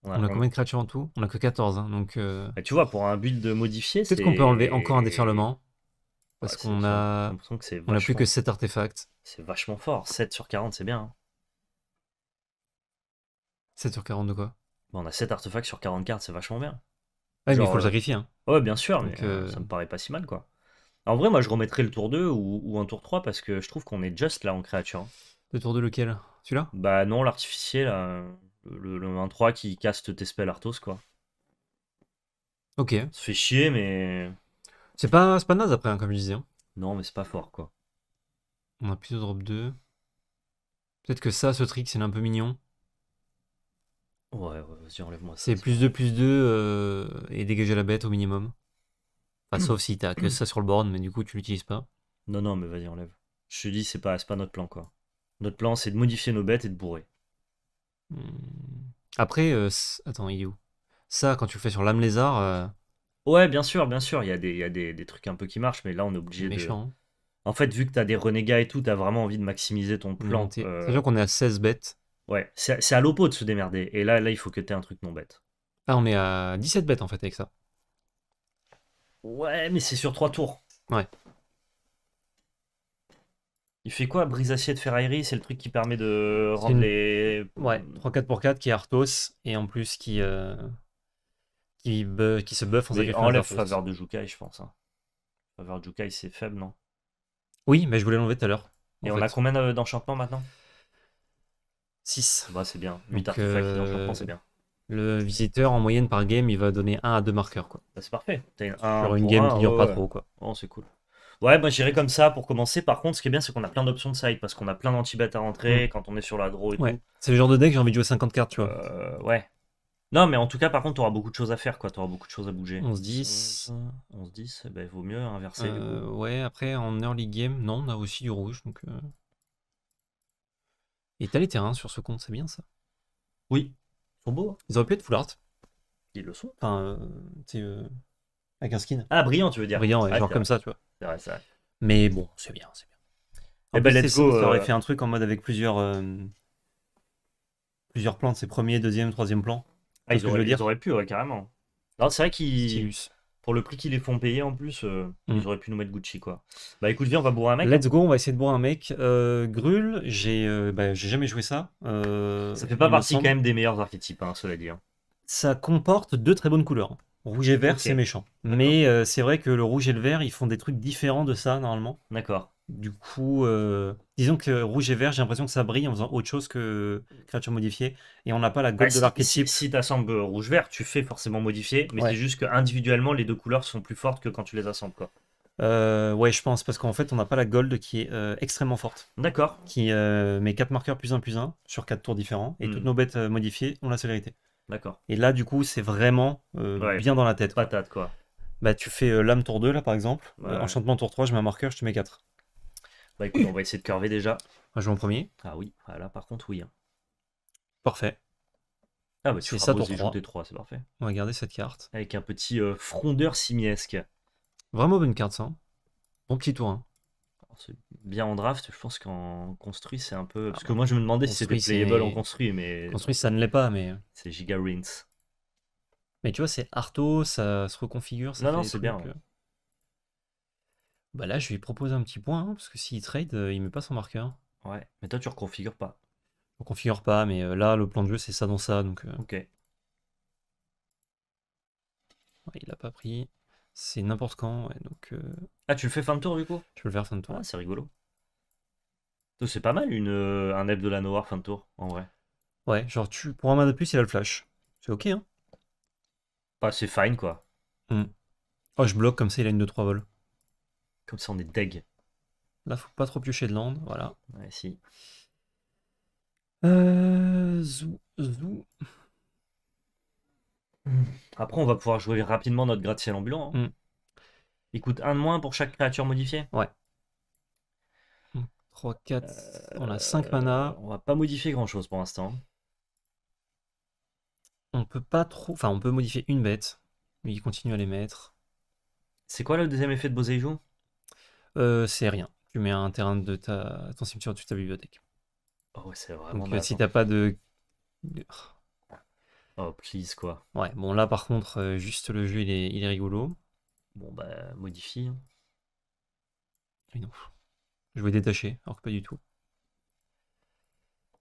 on, a, combien de créatures en tout On a que 14, hein, donc. Euh, bah, tu vois, pour un build modifié, c'est. Peut-être qu'on peut enlever encore un déferlement. Parce qu'on a. On a plus que 7 artefacts. C'est vachement fort, 7 sur 40, c'est bien. 7 hein. sur 40 de quoi Bon, bah, On a 7 artefacts sur 40 cartes, c'est vachement bien. Ouais, mais il faut le sacrifier. Hein. Ouais, bien sûr, mais ça me paraît pas si mal, quoi. En vrai, moi, je remettrais le tour 2 ou, un tour 3 parce que je trouve qu'on est juste là en créature. Le tour 2 lequel Celui-là Bah non, l'artificiel, là. Le, 1-3 qui caste tes spells Arthos, quoi. Ok. Ça fait chier, mais. C'est pas, c'est pas naze après, hein, comme je disais. Hein. Non, mais c'est pas fort, quoi. On a plus de drop 2. Peut-être que ça, ce trick, c'est un peu mignon. Ouais, ouais, vas-y, enlève-moi ça. C'est plus 2, plus 2 euh, et dégager la bête au minimum. Enfin, sauf si t'as que ça sur le board, mais du coup, tu l'utilises pas. Non, non, mais vas-y, enlève. Je te dis, c'est pas, pas notre plan, quoi. Notre plan, c'est de modifier nos bêtes et de bourrer. Hmm. Après, euh, attends, il est où Ça, quand tu le fais sur l'âme lézard. Euh, ouais, bien sûr, bien sûr. Il y a, des, y a des, trucs un peu qui marchent, mais là, on est obligé méchant, de. Hein. En fait, vu que t'as des renégats et tout, t'as vraiment envie de maximiser ton plan. C'est à dire qu'on est à 16 bêtes. Ouais, c'est à l'oppo de se démerder. Et là, là il faut que t'aies un truc non bête. Ah, on est à 17 bêtes en fait avec ça. Ouais, mais c'est sur 3 tours. Ouais. Il fait quoi Brise acier de Ferrari? c'est le truc qui permet de rendre les. Ouais, 3-4 pour 4 qui est Arthos et en plus qui. Euh, qui, se buff en Enlève faveur de Jukai, je pense. Hein. Faveur de Jukai, c'est faible, non Oui, mais je voulais l'enlever tout à l'heure. Et on a combien d'enchantements maintenant 6. Bah, c'est bien. 8 artefacts euh, d'enchantement, c'est bien le visiteur en moyenne par game, il va donner 1 à 2 marqueurs. Quoi. Bah, c'est parfait. Un une game qui dure pas trop. Quoi. Oh, c'est cool. Ouais, moi j'irai comme ça pour commencer. Par contre, ce qui est bien, c'est qu'on a plein d'options de side parce qu'on a plein danti à rentrer mm. quand on est sur l'agro et ouais. C'est le genre de deck, j'ai envie de jouer 50 cartes, tu vois. Euh, ouais. Non, mais en tout cas, par contre, tu auras beaucoup de choses à faire, quoi. Tu auras beaucoup de choses à bouger. 11-10. 11-10, eh ben, vaut mieux inverser. Euh, ouais, après, en early game, non, on a aussi du rouge. Donc, euh. Et t'as les terrains sur ce compte, c'est bien ça Oui sont beaux. Hein. Ils auraient pu être full art. Ils le sont. Enfin, euh, euh avec un skin. Ah, brillant, tu veux dire. Brillant, ah, genre comme ça, tu vois. C'est vrai, Mais bon, c'est bien, c'est bien. Et eh ben, let's go. Ça aurait euh. fait un truc en mode avec plusieurs, euh, plusieurs plans, c'est premier, deuxième, troisième plan. Ah, ils, auraient, je veux dire. ils auraient pu, ouais, carrément. Non, c'est vrai qu'ils pour le prix qu'ils les font payer en plus, euh, mm. ils auraient pu nous mettre Gucci quoi. Bah écoute, viens, on va boire un mec. Let's hein. go, on va essayer de boire un mec. Euh, Grul, euh, bah, j'ai jamais joué ça. Euh, ça fait pas partie quand même des meilleurs archétypes, hein, cela dit. Hein. Ça comporte deux très bonnes couleurs. Hein. Rouge et vert, c'est méchant. Mais c'est vrai que le rouge et le vert, ils font des trucs différents de ça normalement. D'accord. Du coup, euh, disons que rouge et vert, j'ai l'impression que ça brille en faisant autre chose que créature modifiée. Et on n'a pas la gold de l'archétype. Si, tu assembles rouge-vert, tu fais forcément modifier. Mais c'est juste que individuellement, les deux couleurs sont plus fortes que quand tu les assembles. Quoi. Euh, ouais, je pense, parce qu'en fait, on n'a pas la gold qui est euh, extrêmement forte. D'accord. Qui met 4 marqueurs plus 1 plus 1 sur 4 tours différents, et toutes hmm. nos bêtes modifiées ont la célérité. D'accord. Et là, du coup, c'est vraiment bien dans la tête. Patate, quoi. Bah, tu fais lame tour 2, là, par exemple. enchantement tour 3, je mets un marqueur, je te mets 4. Bah on va essayer de curver déjà. Moi, je vais en premier. Ah oui, voilà, ah, par contre, oui. Hein. Parfait. Ah bah C'est ça ton trois. des c'est parfait. On va garder cette carte. Avec un petit euh, frondeur simiesque. Vraiment bonne carte, ça. Hein. Bon petit tour. Hein. c'est bien en draft, je pense qu'en construit, c'est un peu. Parce ah, que moi, je me demandais si c'était playable en construit, mais Construit, ça ne l'est pas, mais. Euh. c'est giga rinse. Mais tu vois, c'est Arto, ça se reconfigure. Ça Non, fait c'est bien, euh. Bah là, je lui propose un petit point, hein, parce que s'il trade, euh, il met pas son marqueur. Ouais, mais toi tu reconfigures pas. On reconfigure pas, mais euh, là, le plan de jeu, c'est ça dans ça, donc... Euh. Ok. ouais, il a pas pris. C'est n'importe quand, donc... Ah, tu le fais fin de tour du coup je peux le faire fin de tour. Ah, c'est rigolo. Toi, C'est pas mal une, un Ebb de la Noire fin de tour, en vrai. Ouais, genre, tu pour un mana de plus, il a le flash. C'est ok, hein Bah c'est fine quoi. Mmh. Oh, je bloque, comme ça, il a une 2-3 vols. Comme ça, on est deg. Là, faut pas trop piocher de land, voilà. Ouais, si. Euh, Après, on va pouvoir jouer rapidement notre gratte-ciel ambulant. Hein. Mm. Il coûte un de moins pour chaque créature modifiée Ouais. 3, mm. 4, euh, on a 5 mana. On va pas modifier grand chose pour l'instant. On peut pas trop. Enfin, on peut modifier une bête, mais il continue à les mettre. C'est quoi le deuxième effet de Boseijou euh, c'est rien. Tu mets un terrain de ta, ton cimetière de ta bibliothèque. Oh, c'est vraiment. Donc, si t'as pas de. Oh, please, quoi. Ouais, bon, là, par contre, euh, juste le jeu, il est, il est rigolo. Bon, bah, modifie. Hein. Je vais détacher, alors que pas du tout.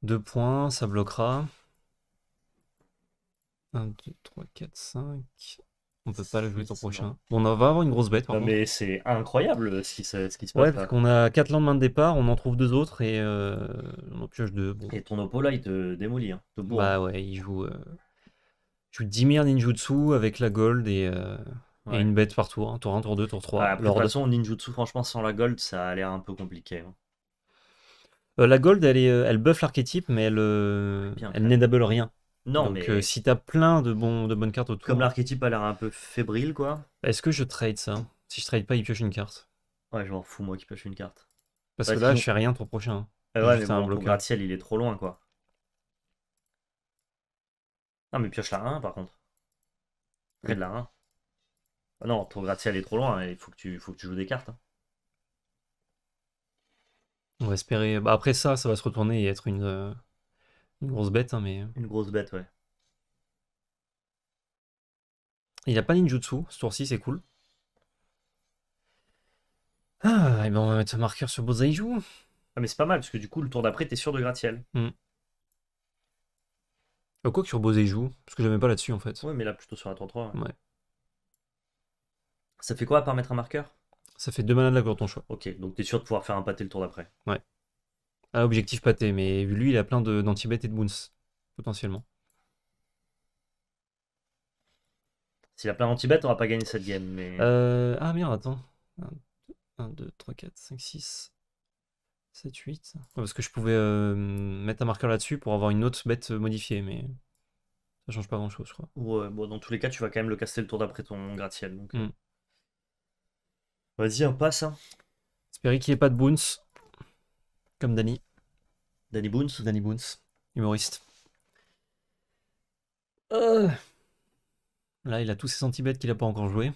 Deux points, ça bloquera. 1, 2, 3, 4, 5. On peut pas la jouer ton prochain. On va avoir une grosse bête. mais c'est incroyable ce qui, se, ce qui passe. Ouais, parce qu'on a 4 lendemains de départ, on en trouve deux autres et euh, on en pioche 2. Et ton oppo il te euh, démolit. Hein, hein, bah ouais, il joue, euh, joue 10 ninjutsu avec la gold et, une bête par tour. Hein. tour 1, tour 2, tour 3. Bah, de toute façon, ninjutsu, franchement, sans la gold, ça a l'air un peu compliqué. Hein. la gold, elle, est, elle buff l'archétype, mais elle, elle double rien. Non, Donc, euh, si t'as plein de, bons, de bonnes cartes autour. Comme l'archétype a l'air un peu fébrile, quoi. Est-ce que je trade ça Si je trade pas, il pioche une carte. Ouais, je m'en fous, moi, qui pioche une carte. Parce, que là, je fais rien trop prochain. Hein. Eh ouais, mais un gratte-ciel, il est trop loin, quoi. Non, mais pioche la 1, par contre. Près de la 1. Ah non, ton gratte-ciel est trop loin, hein, il faut que, tu, joues des cartes. Hein. On va espérer. Bah, après ça, ça va se retourner et être une. Euh, une grosse bête, hein, mais. Euh. Une grosse bête, ouais. Il a pas ninjutsu, ce tour-ci, c'est cool. Ah, et ben on va mettre un marqueur sur Bozaiju. Ah, mais c'est pas mal, parce que du coup, le tour d'après, t'es sûr de gratte-ciel. Hmm. Quoi que sur Bozaiju, parce que j'avais pas là-dessus en fait. Ouais, mais là, plutôt sur la 3 Ouais. Ça fait quoi à part mettre un marqueur Ça fait deux malades là quand ton choix. Ok, donc t'es sûr de pouvoir faire un pâté le tour d'après. Ouais. Ah, objectif pâté, mais lui, il a plein d'antibêtes et de boons, potentiellement. S'il a plein d'antibêtes, on va pas gagner cette game. Mais... Euh... Ah merde, attends. 1, 2, 3, 4, 5, 6, 7, 8. parce que je pouvais euh, mettre un marqueur là-dessus pour avoir une autre bête modifiée, mais ça change pas grand-chose, je crois. Ouais, bon, dans tous les cas, tu vas quand même le casser le tour d'après ton gratte-ciel. Donc... Euh. Hmm. Vas-y, on passe. Hein. Espérer qu'il n'y ait pas de boons. Comme Danny. Danny Boons Danny Boons, humoriste. Euh. Là, il a tous ses anti qu'il n'a pas encore joué.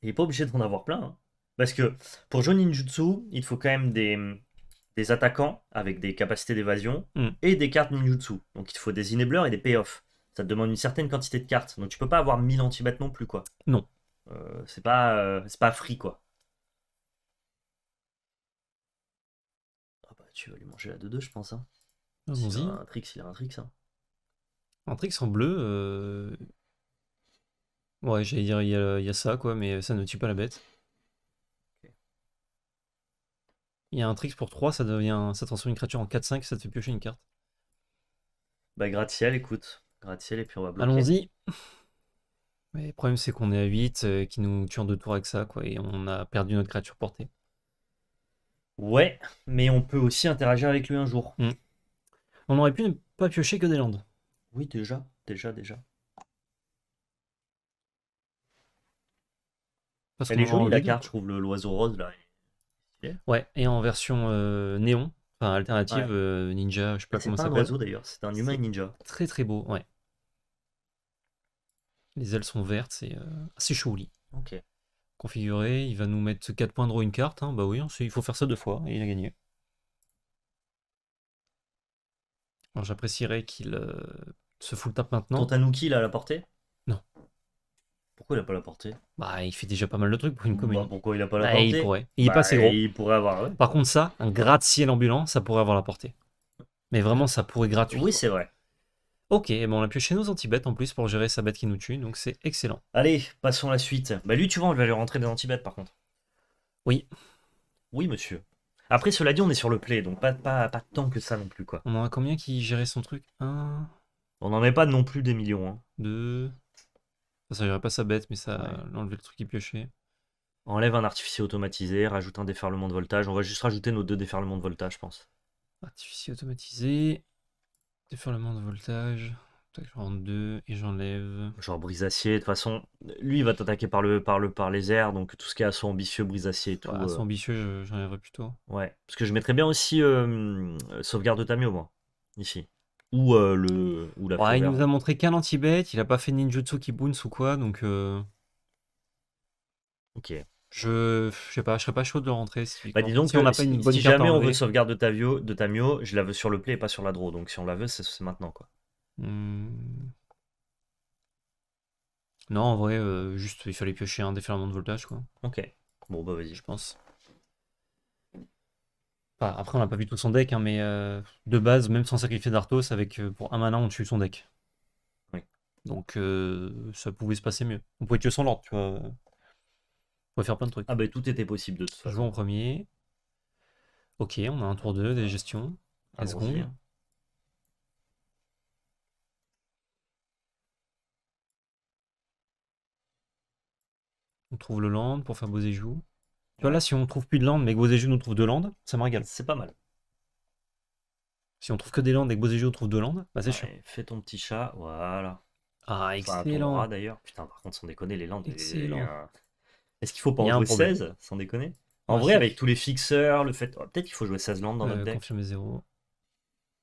Il n'est pas obligé d'en avoir plein. Hein. Parce que pour jouer ninjutsu, il faut quand même des, des attaquants avec des capacités d'évasion hmm. et des cartes ninjutsu. Donc il faut des enablers et des payoffs. Ça te demande une certaine quantité de cartes. Donc tu peux pas avoir 1000 anti non plus, quoi. Non. Euh, c'est pas, euh, c'est pas free, quoi. tu vas lui manger la 2-2, je pense. Hein. Ah, un trix, il a un trix. Hein. Un trix en bleu. Euh, ouais, j'allais dire, il y, a, ça, quoi, mais ça ne tue pas la bête. Il y a un trix pour 3, ça devient, ça transforme une créature en 4-5, ça te fait piocher une carte. Bah, gratte-ciel, écoute. Gratte-ciel, et puis on va Allons-y. Mais le problème, c'est qu'on est à 8, euh, qui nous tue en deux tours avec ça, quoi, et on a perdu notre créature portée. Ouais, mais on peut aussi interagir avec lui un jour. Mm. On aurait pu ne pas piocher que des landes. Oui, déjà, déjà, déjà. Parce Elle est jolie la carte, je trouve, l'oiseau rose là. Ouais, et en version euh, néon, enfin alternative, euh, ninja, je sais pas comment ça s'appelle. C'est un oiseau d'ailleurs, c'est un humain ninja. Très très beau, ouais. Les ailes sont vertes, c'est euh, assez Ok. Configuré, il va nous mettre ce 4 points draw une carte. Hein. Bah oui, hein, il faut faire ça deux fois et il a gagné. j'apprécierais qu'il euh, se full tape maintenant. Tantanuki, il a la portée Non. Pourquoi il a pas la portée Bah il fait déjà pas mal de trucs pour une bah, commune. pourquoi il a pas la bah, portée Il pourrait. est pas bah, assez gros. Il pourrait avoir. Par contre ça, un gratte-ciel ambulant, ça pourrait avoir la portée. Mais vraiment, ça pourrait gratuit. Oui, c'est vrai. Ok, eh ben, on a pioché nos antibêtes en plus pour gérer sa bête qui nous tue, donc c'est excellent. Allez, passons à la suite. Bah lui, tu vois, on va lui rentrer des antibêtes par contre. Oui. Oui, monsieur. Après, cela dit, on est sur le play, donc pas, pas, pas tant que ça non plus, quoi. On en a combien qui gérait son truc Un... On n'en est pas non plus des millions. Hein. Deux... Ça ne pas sa bête, mais ça ouais. l'enlever le truc qui piochait. Enlève un artificier automatisé, rajoute un déferlement de voltage. On va juste rajouter nos deux déferlements de voltage, je pense. Artificier automatisé. Déferlement de voltage. je rentre deux et j'enlève. Genre brise-acier, de toute façon, lui il va t'attaquer par le, par le par les airs, donc tout ce qui est assaut ambitieux, brisacier et tout. Euh. ambitieux, j'enlèverai plutôt. Ouais, parce que je mettrais bien aussi euh, sauvegarde de Tamio, moi, ici. Ou euh, le. Ou la il nous a montré qu'un anti-bête, il a pas fait ninjutsu kibun's ou quoi, donc. Ok. Je, ne sais pas, je serais pas chaud de rentrer. Si, bah, disons si on pas une si jamais on veut sauvegarde de de Tamio, je la veux sur le play et pas sur la draw. Donc si on la veut, c'est maintenant quoi. Hmm. Non, en vrai, euh, juste il fallait piocher un déferlement de voltage quoi. Ok. Bon bah vas-y. Je pense. après, on n'a pas vu tout son deck, hein, mais euh, de base, même sans sacrifier d'Arthos, avec euh, pour un mana, on tue son deck. Donc ça pouvait se passer mieux. On pouvait tuer son lord, tu vois. On peut faire plein de trucs. Ah bah tout était possible de toute façon. joue en premier. Ok, on a un tour 2 des gestions. Un second. On trouve le land pour faire Bozéjou. Tu vois là, si on trouve plus de land mais que Bozéjou nous trouve deux landes, ça me régale. C'est pas mal. Si on trouve que des landes et que Bozéjou trouve deux landes, bah c'est chiant. Fais ton petit chat, voilà. Ah, excellent. d'ailleurs. Putain, par contre, sans déconner, les landes. Excellent. Les, est-ce qu'il faut pas en jouer 16 sans déconner En ah, vrai, avec tous les fixeurs, le fait. Oh, peut-être qu'il faut jouer 16 landes dans euh, notre deck. 0.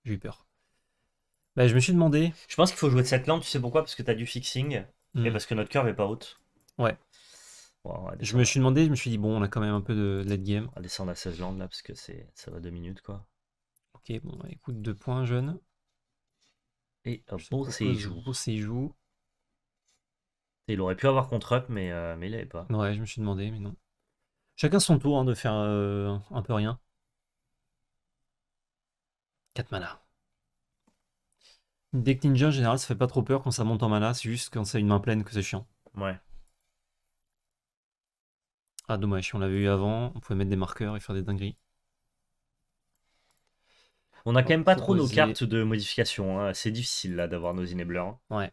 J'ai eu peur. Bah, je me suis demandé. Je pense qu'il faut jouer 7 landes, tu sais pourquoi Parce que tu as du fixing et hmm. parce que notre curve est pas haute. Ouais. je me suis demandé, je me suis dit, bon, on a quand même un peu de, late game. On va descendre à 16 landes là parce que ça va 2 minutes quoi. Ok, bon, écoute, 2 points, jeunes. Et bon, beau, c'est joue. Beau, c'est joue. Il aurait pu avoir contre-up, euh, mais, il l'avait pas. Ouais, je me suis demandé, mais non. Chacun son tour hein, de faire euh, un peu rien. 4 mana. Une deck ninja en général, ça fait pas trop peur quand ça monte en mana, c'est juste quand c'est une main pleine que c'est chiant. Ouais. Ah, dommage, si on l'avait eu avant, on pouvait mettre des marqueurs et faire des dingueries. On a quand même pas trop nos cartes de modification. Hein. C'est difficile là d'avoir nos enablers. Hein. Ouais.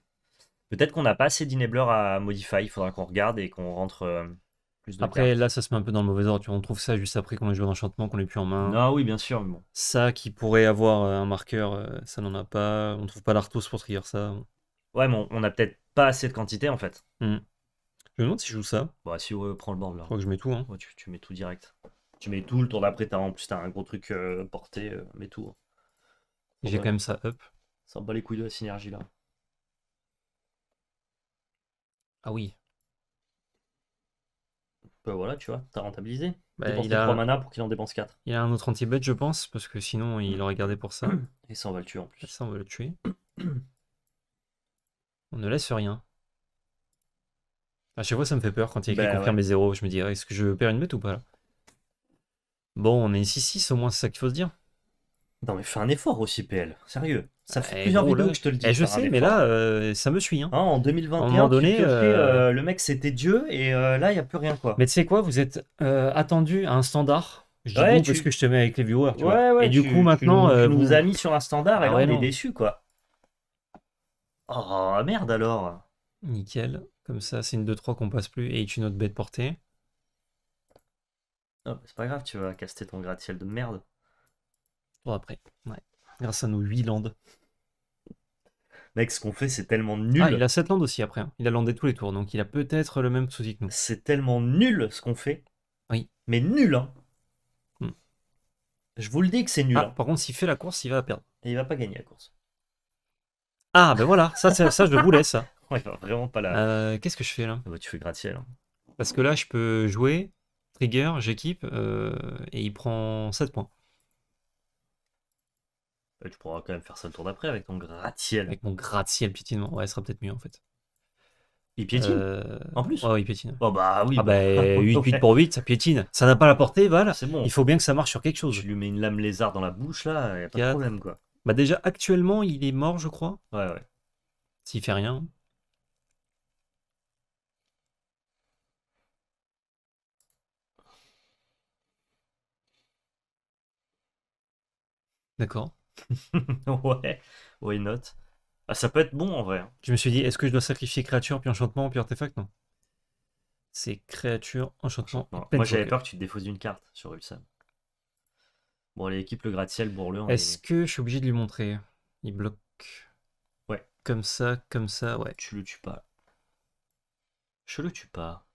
Peut-être qu'on n'a pas assez d'enablers à modifier, il faudra qu'on regarde et qu'on rentre euh, plus de Après, là, ça se met un peu dans le mauvais ordre. on trouve ça juste après qu'on ait joué l'enchantement, qu'on l'ait plus en main. Ah oui, bien sûr. Mais bon. Ça qui pourrait avoir euh, un marqueur, euh, ça n'en a pas. On trouve pas l'arthos pour trigger ça. Ouais, mais on n'a peut-être pas assez de quantité en fait. Hmm. Je me demande si je joue ça. Bah, si on le board là. Je crois que je mets tout. Hein. tu, mets tout direct. Tu mets tout, le tour d'après, en plus, t'as un gros truc porté, mets tout. Hein. J'ai quand même ça up. Ça bat les couilles de la synergie là. Ah oui. Bah voilà, tu vois, t'as rentabilisé. Bah, il a... 3 mana pour qu'il en dépense 4. Il a un autre anti-bet, je pense, parce que sinon il aurait gardé pour ça. Et ça, on va le tuer en plus. Ça, on va le tuer. on ne laisse rien. À chaque fois, ça me fait peur quand il y a quelqu'un bah confirme zéros. Je me dis, est-ce que je perds une bête ou pas là Bon, on est 6-6, au moins, c'est ça qu'il faut se dire. Non mais fais un effort aussi PL, sérieux. Ça fait eh, plusieurs vidéos que je te le dis. Eh, je sais, mais là, euh, ça me suit. Hein. Ah, en 2021, euh, euh, le mec c'était Dieu et là, il n'y a plus rien quoi. Mais tu sais quoi, vous êtes attendu à un standard. Je dis ouais, parce que je te mets avec les viewers. ouais, et du coup, maintenant. Tu nous, as mis sur un standard et ah on est déçu quoi. Oh merde alors. Nickel. Comme ça, c'est une 2-3 qu'on passe plus et une autre bête portée. Oh, bah, c'est pas grave, tu vas caster ton gratte-ciel de merde après. Ouais. Grâce à nos 8 landes. Mec, ce qu'on fait, c'est tellement nul. Ah, il a 7 landes aussi après. Hein. Il a landé tous les tours, donc il a peut-être le même souci que nous. C'est tellement nul ce qu'on fait. Oui. Mais nul, hein. Hmm. Je vous le dis que c'est nul. Ah, hein. par contre, s'il fait la course, il va perdre. Et il va pas gagner la course. Ah, ben voilà, ça, je vous laisse ça. Ouais, vraiment pas là euh, Qu'est-ce que je fais là ah bah, tu fais gratte-ciel. Hein. Parce que là, je peux jouer, trigger, j'équipe, euh, et il prend 7 points. Euh, tu pourras quand même faire ça le tour d'après avec ton gratte-ciel. Avec mon gratte-ciel piétinement. Ouais, ce sera peut-être mieux en fait. Il piétine euh, En plus Ouais, il piétine. Bon, oh, bah oui. 8, ah, 8 bah, bah, pour 8, ça piétine. Ça n'a pas la portée, voilà. C'est bon. Il faut bien que ça marche sur quelque chose. Je lui mets une lame lézard dans la bouche, là, y a pas de problème, quoi. Bah déjà, actuellement, il est mort, je crois. Ouais, ouais. S'il fait rien. D'accord. ouais, why not ah, Ça peut être bon en vrai. Hein. Je me suis dit, est-ce que je dois sacrifier créature, puis enchantement, puis artefact Non. C'est créature, enchantement. Moi j'avais peur que tu te défausses d'une carte sur Ulsam. Bon, équipe le gratte-ciel, bourre-le. Est-ce que je suis obligé de lui montrer Il bloque. Ouais. Comme ça, comme ça, ouais. Tu le tues pas. Je le tue pas.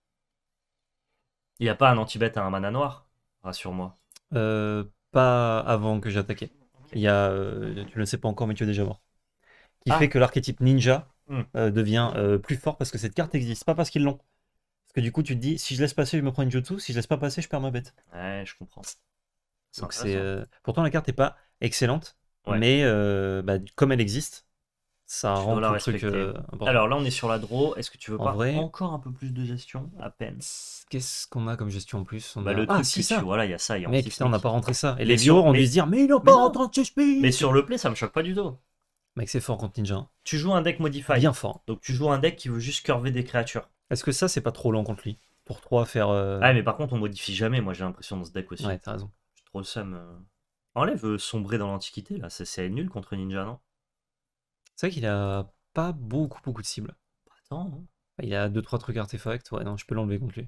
Il n'y a pas un anti-bête à un mana noir Rassure-moi. Euh, pas avant que j'attaquais il y a, euh, tu ne le sais pas encore, mais tu es déjà voir Qui ah. fait que l'archétype ninja hmm. euh, devient euh, plus fort parce que cette carte existe, pas parce qu'ils l'ont. Parce que du coup, tu te dis, si je laisse passer, je me prends une jutsu, si je laisse pas passer, je perds ma bête. Ouais, je comprends. c'est, Pourtant, la carte n'est pas excellente, mais bah, comme elle existe, ça rend truc euh, Alors là, on est sur la draw. Est-ce que tu veux pas encore un peu plus de gestion À peine. Qu'est-ce qu'on a comme gestion en plus on bah, Le ah, truc, si voilà, il y a ça. Y a on n'a pas rentré ça. Et les viewers ont dire Mais il n'a pas rentré de Mais sur le play, ça me choque pas du tout. Mec, c'est fort contre Ninja. Tu joues un deck modifié. Bien fort. Donc tu joues un deck qui veut juste curver des créatures. Est-ce que ça, c'est pas trop lent contre lui Pour 3 faire. Euh, ah, mais par contre, on modifie jamais, moi j'ai l'impression dans ce deck aussi. Ouais, t'as raison. Je trouve ça me. Enlève euh, sombrer dans l'antiquité, là. C'est nul contre Ninja, non c'est vrai qu'il a pas beaucoup, beaucoup de cibles. Attends, hein. il a 2-3 trucs artefacts. Ouais, non, je peux l'enlever contre lui.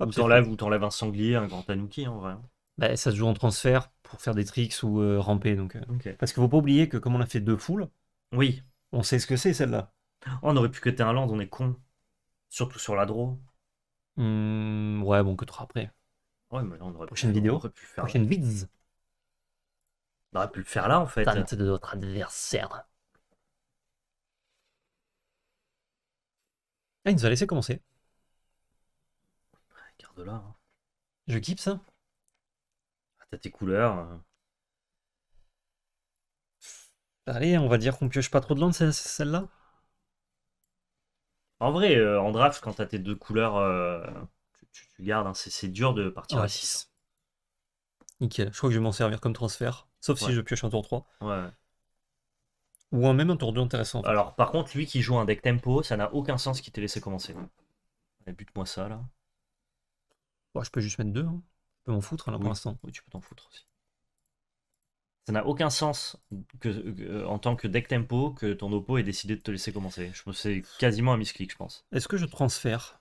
Ou ah, t'enlèves ou t'enlèves un sanglier, un grand tanuki en vrai. Hein. Bah, ça se joue en transfert pour faire des tricks ou euh, ramper. Donc, euh. Parce qu'il faut pas oublier que comme on a fait deux foules, oui. on sait ce que c'est celle-là. Oh, on aurait pu que un land, on est con. Surtout sur la draw. Mmh, ouais, bon, que trois après. Ouais, mais là, on Prochaine vidéo. On Prochaine vids. On aurait pu le faire là en fait. Tente de notre adversaire. Ah, il nous a laissé commencer. Garde là. Hein. Je keep ça. Ah, T'as tes couleurs. Allez, on va dire qu'on pioche pas trop de landes, celle-là. En vrai, euh, en draft, quand t'as tes deux couleurs, euh, tu, gardes. Hein, c'est dur de partir à 6. Hein. Nickel, je crois que je vais m'en servir comme transfert. Sauf si je pioche un tour 3. Ouais. Ou même un tour 2 intéressant. Alors, par contre, lui qui joue un deck tempo, ça n'a aucun sens qu'il t'ait laissé commencer. Bute-moi ça, là. Ouais bah, je peux juste mettre 2. Hein. Je peux m'en foutre, là, pour l'instant. Oui, tu peux t'en foutre aussi. Ça n'a aucun sens que, euh, en tant que deck tempo que ton oppo ait décidé de te laisser commencer. Je C'est quasiment un misclick, je pense. Est-ce que je transfère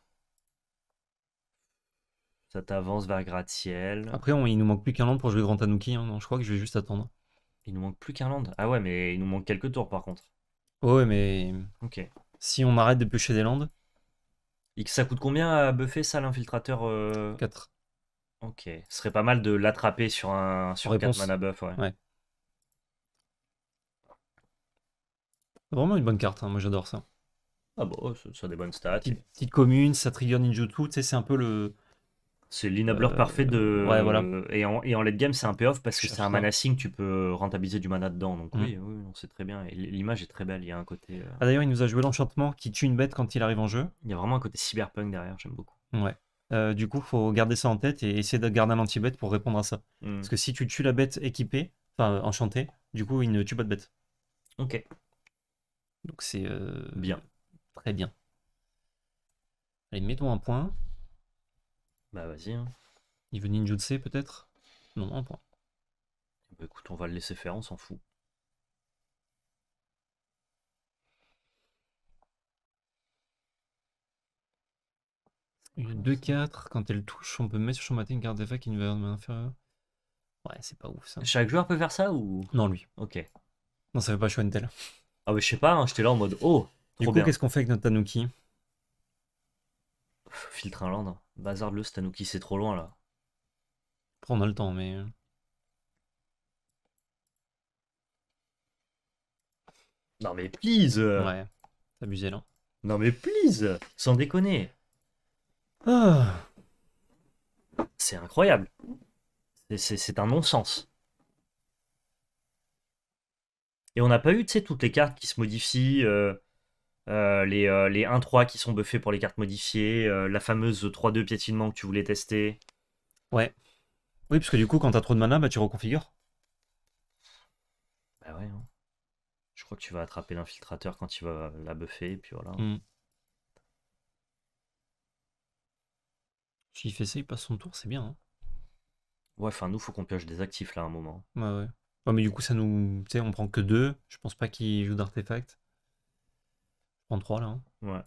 ça t'avance vers gratte-ciel. Après, on, il nous manque plus qu'un land pour jouer Grand Tanuki. Hein. Non, je crois que je vais juste attendre. Il nous manque plus qu'un land. Ah ouais, mais il nous manque quelques tours par contre. Ouais, mais. Ok. Si on arrête de pêcher des landes. Et ça coûte combien à buffer ça l'infiltrateur 4. Euh ok. Ce serait pas mal de l'attraper sur un sur 4 mana buff, ouais. ouais. Vraiment une bonne carte, hein. moi j'adore ça. Ah bon, bah, oh, ça, a des bonnes stats. Petite, petite commune, ça trigger ninjutsu, tu sais, c'est un peu le, c'est l'inableur euh, parfait de. Et en, et en late game, c'est un payoff parce que c'est un mana tu peux rentabiliser du mana dedans. Donc mm. oui, on sait très bien. l'image est très belle, il y a un côté. Euh ah, d'ailleurs, il nous a joué l'enchantement qui tue une bête quand il arrive en jeu. Il y a vraiment un côté cyberpunk derrière, j'aime beaucoup. Ouais. Euh, du coup, faut garder ça en tête et essayer de garder un anti-bête pour répondre à ça. Mm. Parce que si tu tues la bête équipée, enfin enchantée, du coup, il ne tue pas de bête. Ok. Donc c'est. Bien. Très bien. Allez, mettons un point. Bah vas-y. Il hein. veut ninjutsu peut-être Non, un point. Bah écoute, on va le laisser faire, on s'en fout. Une 2-4, quand elle touche, on peut mettre sur son matin une carte d'effet qui une va de inférieure. Ouais, c'est pas ouf ça. Chaque joueur peut faire ça ou Non, lui. Ok. Non, ça fait pas telle. Ah, mais je sais pas, hein, j'étais là en mode oh. du coup, qu'est-ce qu'on fait avec notre Tanuki Filtre un land. Bazar le Stanouki, c'est trop loin là. Prendre le temps, mais. Euh. Non mais please Ouais, abusé là. Non mais please Sans déconner ah. C'est incroyable C'est un non-sens. Et on n'a pas eu, tu sais, toutes les cartes qui se modifient. Euh, euh, les, 1-3 euh, qui sont buffés pour les cartes modifiées, euh, la fameuse 3-2 piétinement que tu voulais tester. Ouais. Oui, parce que du coup, quand t'as trop de mana, bah, tu reconfigures. Bah ouais. Hein. Je crois que tu vas attraper l'infiltrateur quand il va la buffer, et puis voilà. Hmm. S'il fait ça, il passe son tour, c'est bien. Hein. Ouais, enfin, nous, faut qu'on pioche des actifs là un moment. Ouais, ouais. Ouais, mais du coup, ça nous. Tu sais, on prend que deux. Je pense pas qu'il joue d'artefact. 33 là. Hein. Ouais.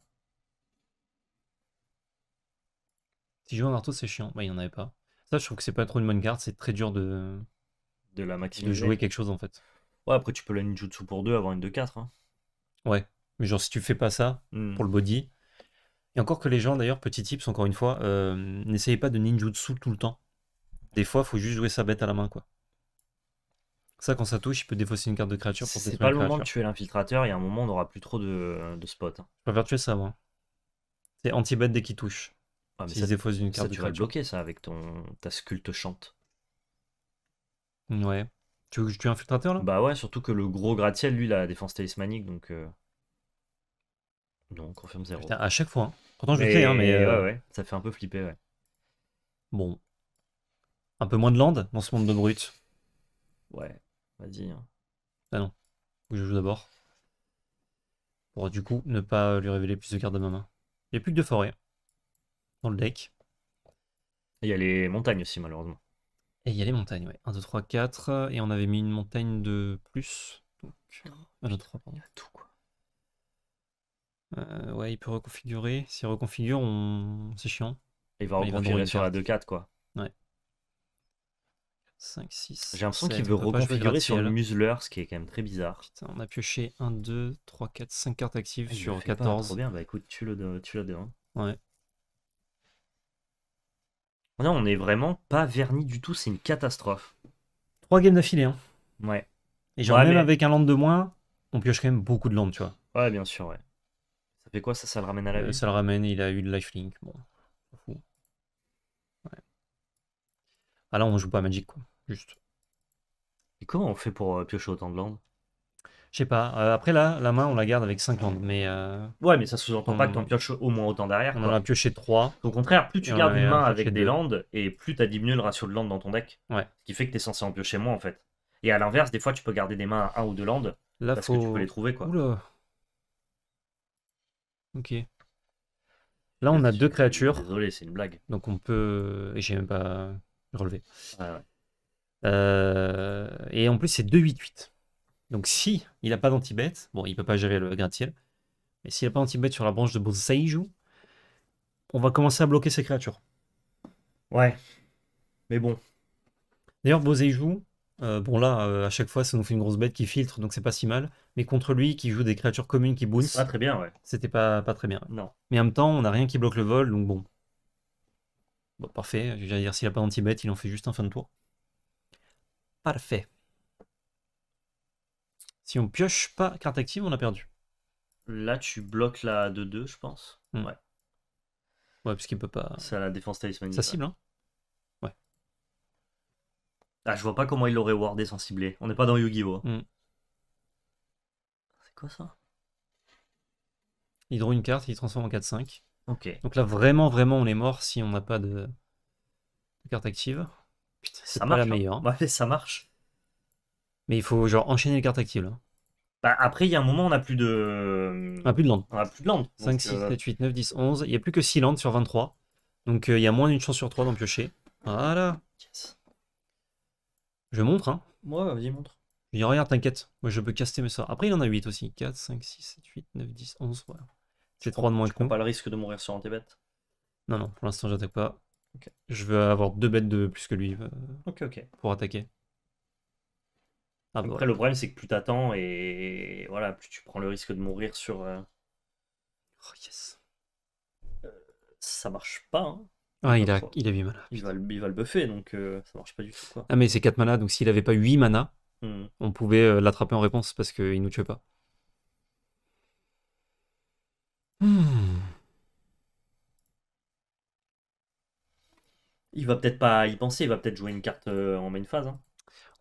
Si je joue un marteau, c'est chiant. Bah, il n'y en avait pas. Ça, je trouve que c'est pas trop une bonne carte. C'est très dur de. De la maximiser. De jouer quelque chose en fait. Ouais, après, tu peux la ninjutsu pour deux avant une de 4 hein. Ouais. Mais genre, si tu fais pas ça hmm. pour le body. Et encore que les gens, d'ailleurs, petit tips encore une fois, euh, n'essayez pas de ninjutsu tout le temps. Des fois, faut juste jouer sa bête à la main quoi ça, quand ça touche, il peut défausser une carte de créature pour C'est pas le moment de tuer l'infiltrateur, il y a un moment, on n'aura plus trop de, spots. Hein. Je préfère tuer ça, moi. C'est anti bête dès qu'il touche. Ah, si ça, défausse une carte ça, tu vas le bloquer, ça, avec ton, ta sculpte chante. Ouais. Tu veux que je tue l'infiltrateur là Bah ouais, surtout que le gros gratte-ciel, lui, il a la défense talismanique, donc. donc euh, Non, confirme 0. Putain, à chaque fois. Hein. Pourtant, je le hein, mais. Ouais, euh, ouais, ça fait un peu flipper, ouais. Bon. Un peu moins de land dans ce monde de brut. Ouais dit. Hein. Ah non. Je joue d'abord. Pour du coup ne pas euh, lui révéler plus de cartes de ma main. Il n'y a plus que de forêts hein. dans le deck. il y a les montagnes aussi, malheureusement. Et il y a les montagnes, ouais. 1, 2, 3, 4. Et on avait mis une montagne de plus. Donc, tout, quoi. Euh, ouais, il peut reconfigurer. S'il reconfigure, on... c'est chiant. Il va reconfigurer sur la 2-4, quoi. 5, 6. J'ai l'impression qu'il veut reconfigurer sur le museleur, ce qui est quand même très bizarre. Putain, on a pioché 1, 2, 3, 4, 5 cartes actives eh, sur 14. trop bien, bah écoute, tu le, tu Ouais. on est vraiment pas vernis du tout, c'est une catastrophe. 3 games d'affilée, hein. Ouais. Et genre, même avec un land de moins, on pioche quand même beaucoup de land, tu vois. Ouais, bien sûr, ouais. Ça fait quoi ça Ça le ramène à la euh, vie Ça le ramène, il a eu le lifelink. Bon. Ouais. Ah là, on joue pas Magic, quoi. Et comment on fait pour euh, piocher autant de landes Je sais pas. Euh, après, là, la main, on la garde avec 5 landes. Mais euh, Ouais, mais ça se entend pas que t'en pioches au moins autant derrière. on en a pioché 3. Au contraire, plus tu gardes une main avec des landes, et plus tu as diminué le ratio de landes dans ton deck. Ce qui fait que tu es censé en piocher moins, en fait. Et à l'inverse, des fois, tu peux garder des mains à 1 ou 2 landes, parce que tu peux les trouver, quoi. Ok. Là, on a deux créatures, Désolé, c'est une blague. donc on peut. Et j'ai même pas relevé. ouais. Euh, et en plus, c'est 2-8-8. Donc si il n'a pas d'anti-bête bon, il peut pas gérer le gratte ciel mais s'il n'a pas d'anti-bête sur la branche de joue. on va commencer à bloquer ses créatures. Ouais. Mais bon. D'ailleurs, Bozaiju, euh, bon là, euh, à chaque fois, ça nous fait une grosse bête qui filtre, donc c'est pas si mal. Mais contre lui, qui joue des créatures communes qui bounce. Pas très bien, C'était pas, pas très bien. Non. Mais en même temps, on n'a rien qui bloque le vol, donc bon. Bon, parfait. vais dire, s'il n'a pas d'anti-bête il en fait juste un fin de tour. Parfait. Si on pioche pas carte active, on a perdu. Là, tu bloques la 2-2, je pense. Hmm. Ouais. Ouais. Ouais, puisqu'il peut pas. C'est à la défense talismanique. Ça cible, hein Ouais. Ah, je vois pas comment il l'aurait wardé sans cibler. On n'est pas dans Yu-Gi-Oh! Hein. Hmm. C'est quoi ça Il draw une carte, il transforme en 4-5. Ok. Donc là, vraiment, vraiment, on est mort si on n'a pas de... de carte active. Putain, ça marche. la hein. meilleure. ça marche. Mais il faut genre enchaîner les cartes actives là. Bah, après, il y a un moment, on n'a plus de. On plus de land. On n'a plus de land. 5, 6, 7, 8, 9, 10, 11. Il n'y a plus que 6 landes sur 23. Donc euh, il y a moins d'une chance sur 3 d'en piocher. Voilà. Je montre, hein. Ouais, vas-y, montre. regarde, t'inquiète. Moi, je peux caster mes sorts. Après, il en a 8 aussi. 4, 5, 6, 7, 8, 9, 10, 11. C'est 3 de moins que Je pas le risque de mourir sur un bête Non, non, pour l'instant, j'attaque pas. Je veux avoir deux bêtes de plus que lui. Euh, pour attaquer. Après, le problème, c'est que plus t'attends et voilà, plus tu prends le risque de mourir sur. Euh, oh yes. ça marche pas. Hein. Ah, il a, il a 8 mana. Il va, il va le buffer, donc euh, ça marche pas du tout. Quoi. Ah, mais c'est 4 mana donc s'il avait pas 8 mana, hmm. on pouvait l'attraper en réponse parce qu'il nous tue pas. Hmm. Il va peut-être pas y penser, il va peut-être jouer une carte euh, en main phase. Hein.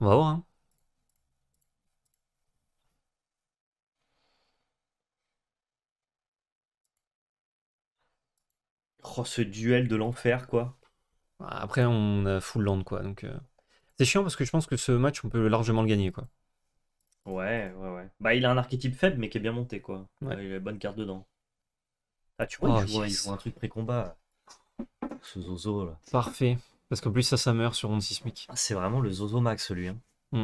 On va voir. Hein. Oh, ce duel de l'enfer, quoi. Bah, après, on a full land, quoi. Donc, euh, c'est chiant parce que je pense que ce match, on peut largement le gagner, quoi. Ouais, ouais, ouais. Bah, il a un archétype faible, mais qui est bien monté, quoi. il a une bonne carte dedans. Ah, tu oh, vois, Oh, il, un truc pré-combat ce zozo là. Parfait. Parce qu'en plus, ça, ça meurt sur onde sismique. Ah, c'est vraiment le zozo max, lui. Hein. Mm.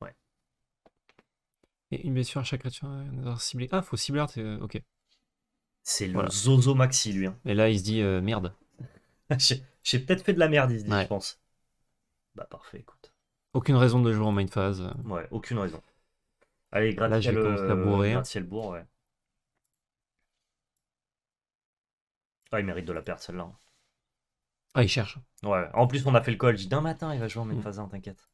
Ouais. Et une blessure à chaque créature ciblée. Ah, faut cibler, euh, ok. C'est le zozo maxi, lui. Hein. Et là, il se dit euh, merde. J'ai peut-être fait de la merde, il se dit, je pense. Bah, parfait, écoute. Aucune raison de jouer en main phase. Ouais, aucune raison. Allez, gratte Là, Ah, il mérite de la perdre celle-là. Ah, il cherche. Ouais, en plus, on a fait le call. J'ai dit d'un matin, il va jouer en main mm. phase 1, t'inquiète.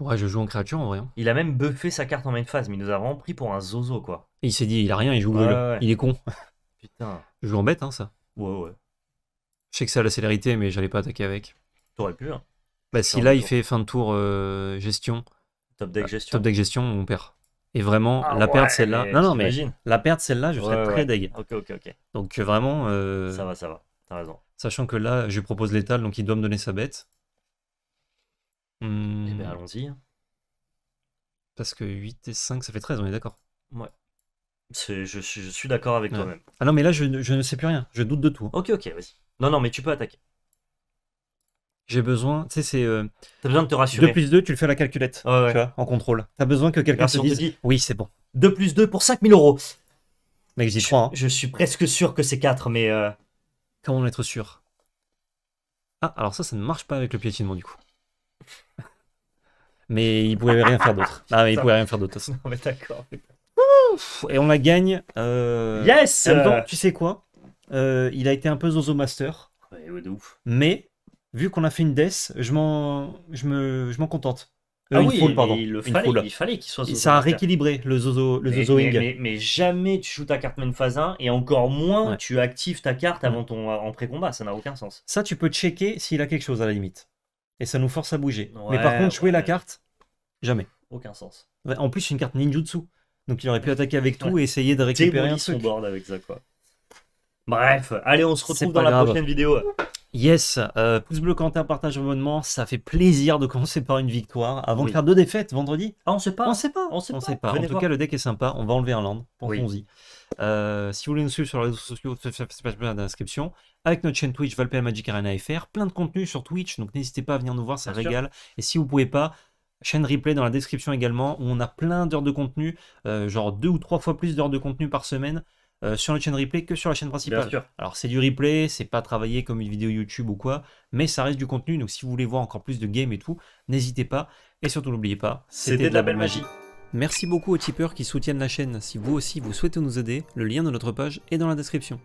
Ouais, je joue en créature en vrai. Hein. Il a même buffé sa carte en main phase, mais nous avons pris pour un zozo quoi. il s'est dit, il a rien, il joue Il est con. Putain. Je joue en bête, hein, ça. Ouais, ouais. Je sais que ça a la célérité, mais j'allais pas attaquer avec. T'aurais pu, hein. Bah, si là, il fait fin de tour euh, gestion. Top deck bah, gestion. Top deck gestion, on perd. Et vraiment, ah la perte celle-là. Non, non, mais la perte celle-là, je serais très Ok, ok, ok. Donc euh, vraiment. Euh, ça va, ça va. T'as raison. Sachant que là, je lui propose l'étal, donc il doit me donner sa bête. Hum... Eh hmm. bien, allons-y. Parce que 8 et 5, ça fait 13, on est d'accord. Ouais. Je, suis d'accord avec toi-même. Ah non, mais là, je, je, ne sais plus rien. Je doute de tout. Hein. Ok, ok, vas-y. Non, non, mais tu peux attaquer j'ai besoin, tu sais, c'est. Euh, T'as besoin de te rassurer. 2 plus 2, tu le fais à la calculette, ouais, tu vois, en contrôle. T'as besoin que quelqu'un te, dise. oui, c'est bon. 2 plus 2 pour 5000 euros. Mec, hein. Je suis presque sûr que c'est 4, mais. Euh, Comment en être sûr Ah, alors ça, ça ne marche pas avec le piétinement, du coup. mais il pouvait rien faire d'autre. Ah, mais il pouvait rien faire d'autre. Non, mais d'accord. Et on la gagne. Euh, yes en temps, Tu sais quoi euh, Il a été un peu Zozo Master. Ouais, ouais, de ouf. Mais vu qu'on a fait une death, je m'en, je me, je m'en contente. Euh, ah oui, Il, le fallait, il fallait qu'il soit Ça a rééquilibré le Zozo, le mais, Mais, jamais tu joues ta carte même phase 1 et encore moins tu actives ta carte avant ton, en pré-combat. Ça n'a aucun sens. Ça, tu peux checker s'il a quelque chose à la limite. Et ça nous force à bouger. mais par contre, jouer la carte, jamais. Aucun sens. En plus, c'est une carte ninjutsu. Donc il aurait pu attaquer avec tout et essayer de récupérer un son board avec ça, quoi. Bref, allez, on se retrouve dans la prochaine vidéo. Yes, euh, pouce bleu Quentin, partage abonnement, ça fait plaisir de commencer par une victoire avant de faire deux défaites vendredi. Ah, on sait pas. On sait pas. On sait Sait pas. En tout cas, le deck est sympa. On va enlever un land. Pensons-y. Euh, si vous voulez nous suivre sur les réseaux sociaux, c'est pas dans la description. Avec notre chaîne Twitch Valpé Magic Arena FR, plein de contenu sur Twitch, donc n'hésitez pas à venir nous voir, ça régale. Et si vous pouvez pas, chaîne replay dans la description également, où on a plein d'heures de contenu, euh, genre deux ou trois fois plus d'heures de contenu par semaine. Euh, sur la chaîne replay que sur la chaîne principale. Alors c'est du replay, c'est pas travaillé comme une vidéo YouTube ou quoi, mais ça reste du contenu. Donc si vous voulez voir encore plus de games et tout, n'hésitez pas. Et surtout n'oubliez pas, c'était de, la belle magie. magie. Merci beaucoup aux tipeurs qui soutiennent la chaîne. Si vous aussi vous souhaitez nous aider, le lien de notre page est dans la description.